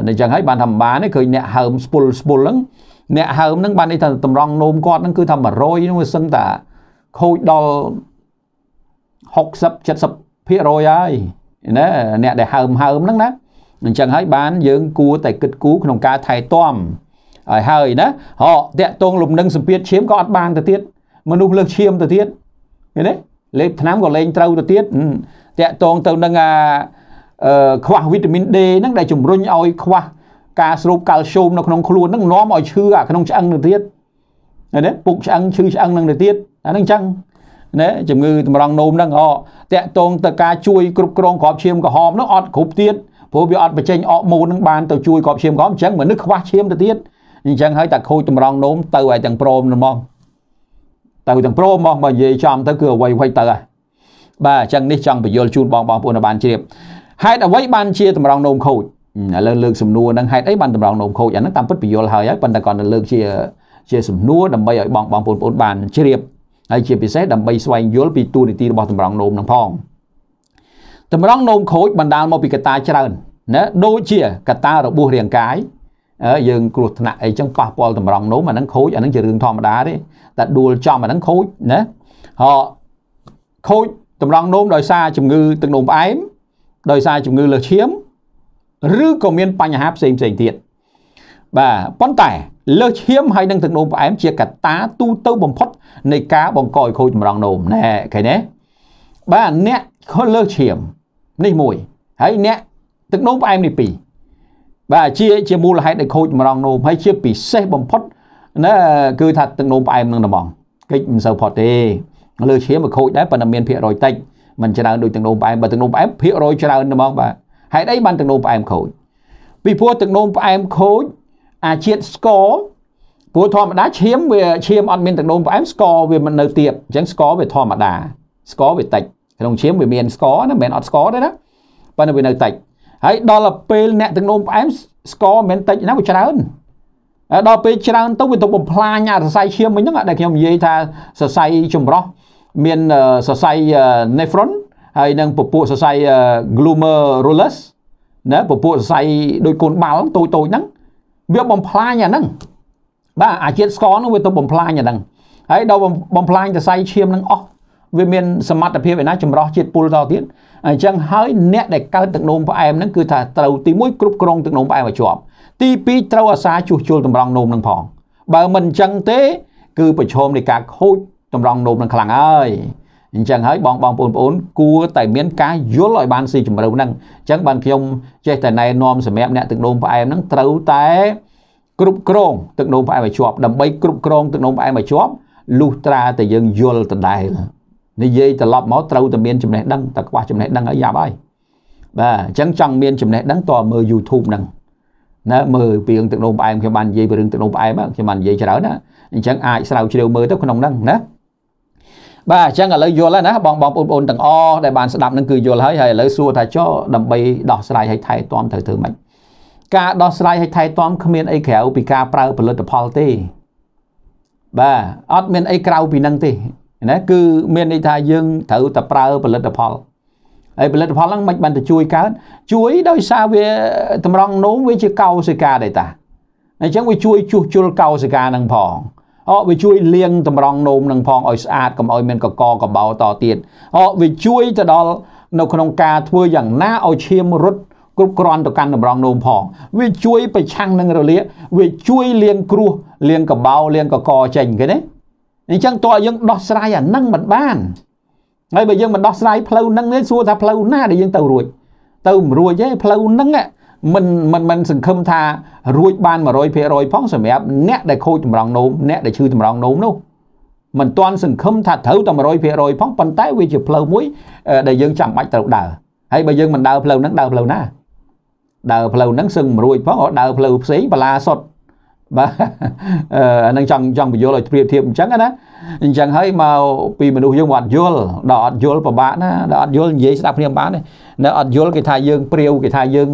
អញ្ចឹងហើយបានថាម្បានឃើញអ្នកហើមស្ពុលស្ពុលហ្នឹងអ្នកហើមហ្នឹងបាននេះថាតម្រង់នោមគាត់ហ្នឹងគឺថា100ហ្នឹងវាសឹងតាខូចដល់60 70%ហើយណាអ្នកដែលហើមហើមហ្នឹងណាអញ្ចឹងហើយបានយើងគួរតែគិតគូរក្នុងការថែទាំហើយហើយណាហោតាក់ទងលំនឹងសម្ពាធឈាមក៏អត់បានទៅទៀតមនុស្សលើសឈាមទៅទៀតឃើញទេលេបថ្នាំក៏លេងត្រូវទៅទៀតតាក់ទងទៅនឹងអាខ្វះវីតាមីន D ហ្នឹងដែលជំរុញឲ្យខ្វះការស្រូបកាល់ស្យូមនៅក្នុងខ្លួនហ្នឹងនាំឲ្យឈឺអាក្នុងឆ្អឹងទៅទៀតណាពុកឆ្អឹងឈឺឆ្អឹងហ្នឹងទៅទៀតអាហ្នឹងអញ្ចឹងណាជំងឺតម្រង់នោមហ្នឹងអូតាក់ទងទៅការជួយគ្រប់គ្រងក្របឈាមក្រហមហ្នឹងអត់គ្រប់ទៀតព្រោះវាអត់បញ្ចេញអកម៉ូននឹងបានទៅជួយគ្រប់ឈាមក្រោមអញ្ចឹងមនុស្សខ្វះឈាមទៅទៀតអញ្ចឹងហើយតែខូចតម្រង់នោមទៅឲ្យទាំងព្រមហ្មងទៅទាំងព្រមហ្មងបើនិយាយចំទៅគឺអ្វីអ្វីទៅហ่ะបាទអញ្ចឹងនេះចង់បញ្យល់ជូនបងបងប្អូនបានជ្រាបហេតុអ្វីបានជាតម្រង់នោមខូចឥឡូវលើកសំណួរហ្នឹងហេតុអីបានតម្រង់នោមខូចអាហ្នឹងតាមពិតបញ្យល់ហើយហើយប៉ុន្តែគាត់នៅលើកជាជាសំណួរដើម្បីឲ្យបងបងប្អូនបានជ្រាបហើយជាពិសេសដើម្បីស្វែងយល់ពីទួលនីតិរបស់តម្រង់នោមហ្នឹងផងតម្រងនោមខូចបណ្ដាលមកពីកត្តាច្រើនណាដូចជាកត្តារបួសរាងកាយយើង គ្រោះថ្នាក់អីចឹងប៉ះពាល់តម្រងនោមអាហ្នឹងខូចអាហ្នឹងជារឿងធម្មតាទេតែដួលចំអាហ្នឹងខូចណាហោខូចតម្រងនោមដោយសារជំងឺទឹកនោមផ្អែមដោយសារជំងឺលើសឈាមឬក៏មានបញ្ហាផ្សេងផ្សេងទៀតបាទប៉ុន្តែលើសឈាមហើយនឹងទឹកនោមផ្អែមជាកត្តាទូទៅបំផុតនៃការបង្កឲ្យខូចតម្រងនោមណែឃើញទេបាទអ្នកខូចលើសឈាមនេះមួយហើយអ្នកទឹកនោមផ្អែមនេះពីរបាទជាជាមូលហេតុដែលខូចម្រងនោមហើយជាពិសេសបំផុតណាគឺថាទឹកនោមផ្អែមនឹងតំងកិច្ចមិនសូវផុតទេលើឈាមវាខូចដែរប៉ុន្តែមានភាគរយតិចមិនច្រើនដូចទឹកនោមផ្អែមបើទឹកនោមផ្អែមភាគរយច្រើនហ្មងបាទហេតុអីបានទឹកនោមផ្អែមខូចពីព្រោះទឹកនោមផ្អែមខូចអាជាតិស្ករព្រោះធម្មតាឈាមវាឈាមអត់មានទឹកនោមផ្អែមស្ករវាមិននៅទាបអញ្ចឹងស្ករវាធម្មតាស្ករវាតិចក្នុងឈាមវាមានស្ករណាមិនមែនអត់ស្ករទេណាប៉ុន្តែវានៅតិចហើយដល់ពេលអ្នកទឹកនោមផ្អែមស្ករមិនមែនតិចណាវាច្រើនដល់ពេលច្រើនទៅវាទៅបំផ្លាញអាសរសៃឈាមវិញហ្នឹងដែលខ្ញុំនិយាយថាសរសៃចម្រោះមានសរសៃ nephron ហើយនិងពពួកសរសៃ glomerulus ណាពពួកសរសៃដូចកូនបាល់តូចតូចហ្នឹងវាបំផ្លាញអាហ្នឹងបាទអាជាតិស្ករហ្នឹងវាទៅបំផ្លាញអាហ្នឹងហើយដល់បំផ្លាញសរសៃឈាមហ្នឹងអស់វាមានសមត្ថភាពឯណាចម្រោះជាតិពុលតទៀតអញ្ចឹងហើយអ្នកដែលកើតទឹកនោមផ្អែមហ្នឹងគឺថាត្រូវទី1គ្រប់គ្រងទឹកនោមផ្អែមឲ្យជាប់ទី2ត្រូវអាសាជួសជុលតម្រង់នោមនឹងផងបើមិនអញ្ចឹងទេគឺប្រឈមនឹងការខូចតម្រង់នោមនឹងខ្លាំងហើយអញ្ចឹងហើយបងបងប្អូនប្អូនគួរតែមានការយល់ឲ្យបានស៊ីជម្រៅហ្នឹងអញ្ចឹងបានខ្ញុំចេះតែណែនាំសម្រាប់អ្នកទឹកនោមផ្អែមហ្នឹងត្រូវតែគ្រប់គ្រងទឹកនោមផ្អែមឲ្យជាប់ដើម្បីគ្រប់គ្រងទឹកនោមផ្អែមឲ្យជាប់លុះត្រាតែយើងយល់ដដែលនិយាយត្រឡប់មកត្រូវតែមាន ចំណេះដឹងតែខ្វះចំណេះដឹងហើយយ៉ាប់ហើយបាទអញ្ចឹងចង់មានចំណេះដឹងតើមើល YouTube ហ្នឹងណាមើលពីរឿងទឹកនោមផ្អែមខ្ញុំបាននិយាយពីរឿងទឹកនោមផ្អែមខ្ញុំបាននិយាយច្រើនណាអញ្ចឹងអាចស្រាវជ្រាវមើលទៅក្នុងហ្នឹងណាបាទអញ្ចឹងឥឡូវយល់ហើយណាបងបងប្អូនទាំងអស់ដែលបានស្ដាប់នឹងគឺយល់ហើយហើយឥឡូវសួរថាចុះដើម្បីដោះស្រាយឲ្យថែទាំត្រូវធ្វើម៉េចការដោះស្រាយឲ្យថែទាំគ្មានអីក្រៅពីការប្រើផលិតផលទេបាទអត់មានអីក្រៅពីនឹងទេណាគឺមានន័យថាយើងត្រូវតែប្រើផលិតផលហើយផលិតផលហ្នឹងមិនបានទៅជួយកើតជួយដោយសារវាតម្រង់នោមវាជាកោសិកាដែរតាអញ្ចឹងវាជួយជួសជុលកោសិកាហ្នឹងផងអូវាជួយលាងតម្រង់នោមនឹងផងឲ្យស្អាតកុំឲ្យមានកកកបោតទៀតអូវាជួយទៅដល់នៅក្នុងការធ្វើយ៉ាងណាឲ្យឈាមរត់គ្រប់គ្រាន់ទៅកាន់តម្រង់នោមផងវាជួយប្រឆាំងនឹងរលាកវាជួយលាងគ្រោះលាងកបោលាងកកចេញគេណាអញ្ចឹងតើយើងដោះស្រាយអានឹងមិនបានហើយបើយើងមិនដោះស្រាយផ្លូវនឹងទេសួរថាផ្លូវណាដែលយើងទៅរួចទៅមិនរួចទេផ្លូវនឹងមិនមិនមិនសង្ឃឹមថារួចបាន100%ផងសម្រាប់អ្នកដែលខូចតម្រង់នោមអ្នកដែលឈឺតម្រង់នោមនោះមិនទាន់សង្ឃឹមថាត្រូវតែ100%ផងប៉ុន្តែវាជាផ្លូវមួយដែលយើងចាំបាច់ត្រូវដើរហើយបើយើងមិនដើរផ្លូវហ្នឹងដើរផ្លូវណាដើរផ្លូវហ្នឹងសឹងមិនរួចផងដើរផ្លូវផ្សេងបលាសុទ្ធបាទអានឹងចង់ចង់បញ្យល់ឲ្យប្រៀបធៀបអញ្ចឹងណាអញ្ចឹងហើយមកពីមនុស្សយើងអត់យល់ដល់អត់យល់ពិបាកណាដល់អត់យល់និយាយស្ដាប់គ្នាមិនបានទេនៅអត់យល់គេថាយើងព្រាវគេថាយើង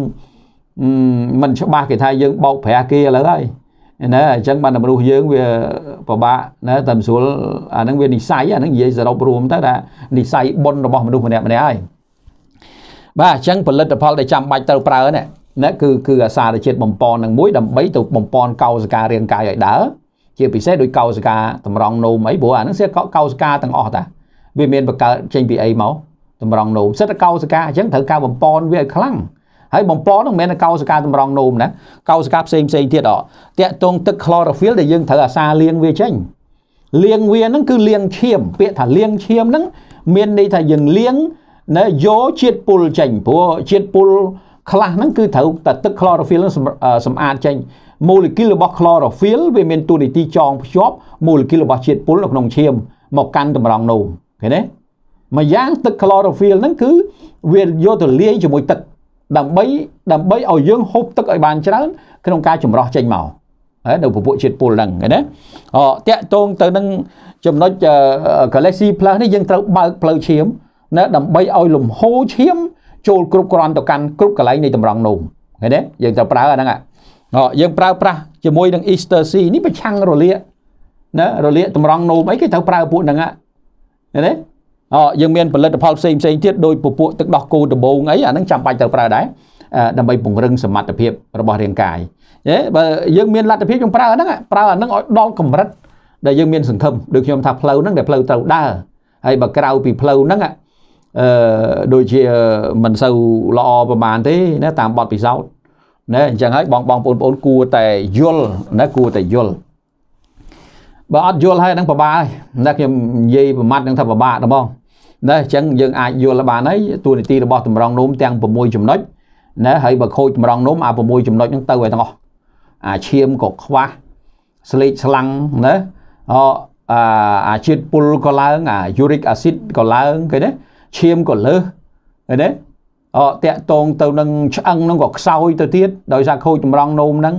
មិនច្បាស់គេថាយើងបោកប្រាស់គេឥឡូវហើយណាអញ្ចឹងបានតែមនុស្សយើងវាពិបាកណាតែមិនស្រួលអានឹងវានិស័យអានឹងនិយាយសរុបរួមទៅថានិស័យបុណ្យរបស់មនុស្សម្នាក់ម្នាក់ហើយបាទអញ្ចឹងផលិតផលដែលចាំបាច់ត្រូវប្រើនេះណាគឺគឺអាសារជាតិបំពន់នឹងមួយដើម្បីទៅបំពន់កោសិការាងកាយឲ្យដើរជាពិសេសដោយកោសិកាតម្រង់នោមអីព្រោះអានឹងជាកោសិកាទាំងអស់តាវាមានបង្កើតចេញពីអីមកតម្រង់នោមសិតកោសិកាអញ្ចឹងត្រូវការបំពន់វាឲ្យខ្លាំងហើយបំពន់នឹងមិនមែនកោសិកាតម្រង់នោមណាកោសិកាផ្សេងផ្សេងទៀតអតាក់ទងទឹក chlorophyll ដែលយើងត្រូវអាសាលាងវាចេញលាងវាហ្នឹងគឺលាងឈាម ពាក្យថាលាងឈាមហ្នឹងមានន័យថាយើងលាងណាយកជាតិពុលចេញព្រោះជាតិពុលខ្លះហ្នឹងគឺត្រូវតែទឹក chlorophyll ហ្នឹងសម្អាតចេញម៉ូលេគុលរបស់ chlorophyll វាមានតួនាទីចងភ្ជាប់ម៉ូលេគុលរបស់ជាតិពុលនៅក្នុងឈាមមកកាន់តម្រង់នោះឃើញទេមួយយ៉ាងទឹក chlorophyll ហ្នឹងគឺវាយកទៅលាយជាមួយទឹក ដើម្បីដើម្បីឲ្យយើងហូបទឹកឲ្យបានច្រើន ក្នុងការចម្រោះចេញមកហើយនៅពពួកជាតិពុលហ្នឹងឃើញទេអូតាក់តងទៅនឹងចំណុច galaxy plus នេះយើងត្រូវបើកផ្លូវឈាមណាដើម្បីឲ្យលំហូរឈាមចូលគ្រប់គ្រាន់ទៅកាន់គ្រប់កន្លែងនៃតម្រង់នោមឃើញទេយើងត្រូវប្រើអាហ្នឹងយើងប្រើប្រាស់ជាមួយនឹង Easter C នេះប្រឆាំងរលាកណារលាកតម្រង់នោមអីគេត្រូវប្រើពួកហ្នឹងឃើញទេអូយើងមានផលិតផលផ្សេងផ្សេងទៀតដោយពពួកទឹកដោះគោដំបងអីអាហ្នឹងចាំបាច់ត្រូវប្រើដែរដើម្បីពង្រឹងសមត្ថភាព របស់រាងកាយហេបើយើងមានលទ្ធភាពយើងប្រើអាហ្នឹងប្រើអាហ្នឹងឲ្យដល់កម្រិតដែលយើងមានសង្ឃឹមដូចខ្ញុំថាផ្លូវហ្នឹងដែលផ្លូវត្រូវដើរហើយបើក្រៅពីផ្លូវហ្នឹងអឺដូចជាមិនសូវល្អប្រហែលទេណាតាមបទពិសោធន៍ណាអញ្ចឹងហើយបងបងបងប្អូនគួរតែយល់ណាគួរតែយល់បើអត់យល់ហើយហ្នឹងពិបាកណាខ្ញុំនិយាយប្រមាថនឹងថាពិបាកហ្មងណាអញ្ចឹងយើងអាចយល់បានហើយទួលនីតិរបស់តម្រងនោមទាំង6ចំណុចណាហើយបើខូចតម្រងនោមអា6ចំណុចហ្នឹងទៅហើយទាំងអស់អាឈាមក៏ខ្វះស្លេកស្លាំងណាអអាជាតិពុលក៏ឡើងអាយូរិកអាស៊ីតក៏ឡើងគេណាឈាមក៏លើសឃើញទេអតាក់តងទៅនឹងឆ្អឹងនឹងក៏ខ្សោយទៅទៀតដោយសារខូចចម្រង់នោមហ្នឹង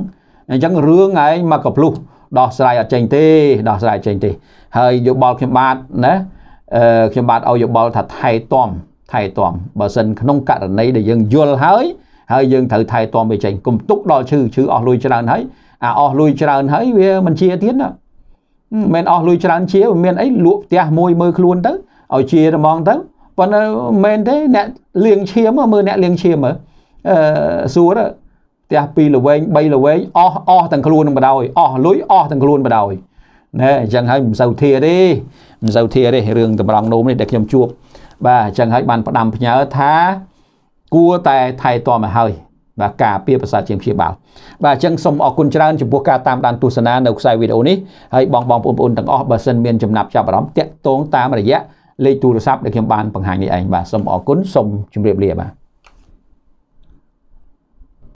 អញ្ចឹងរឿងឯងមកកភ្លុះដោះស្រាយអត់ចេញទេដោះស្រាយចេញទេហើយយោបល់ខ្ញុំបាទណាអឺខ្ញុំបាទឲ្យយោបល់ថាថែទាំថែទាំបើសិនក្នុងករណីដែលយើងយល់ហើយហើយយើងត្រូវថែទាំវាចេញកុំទុកដល់ឈឺឈឺអស់លុយច្រើនហើយអាអស់លុយច្រើនហើយវាមិនជាទៀតណាមិនអស់លុយច្រើនជាមានអីលក់ផ្ទះមួយមើលខ្លួនទៅឲ្យជារំងទៅប៉ុន្តែមែនទេអ្នកលៀងឈាមមើលអ្នកលៀងឈាមមើលអឺសួរផ្ទះ2លវែង3លវែងអស់អស់ទាំងខ្លួននឹងបដ ாய் អស់លុយអស់ទាំងខ្លួនបដ ாய் ណែអញ្ចឹងហើយមិនសូវធាទេមិនសូវធាទេរឿងតម្រង់នោមនេះដែលខ្ញុំជួបបាទអញ្ចឹងហើយបានផ្ដាំផ្ញើថាគួរតែថែទាំឲ្យហើយ បាទការពៀប្រសាទជាងព្យាបាលបាទអញ្ចឹងសូមអរគុណច្រើនចំពោះការតាមដានទស្សនានៅខ្សែវីដេអូនេះហើយបងបងប្អូនទាំងអស់បើសិនមានចំណាប់ចាប់អារម្មណ៍តាក់ទងតាមរយៈលេខទូរស័ព្ទដែលខ្ញុំបានបង្ហាញនេះឯងបាទសូមអរគុណសូមជម្រាបលាបាទ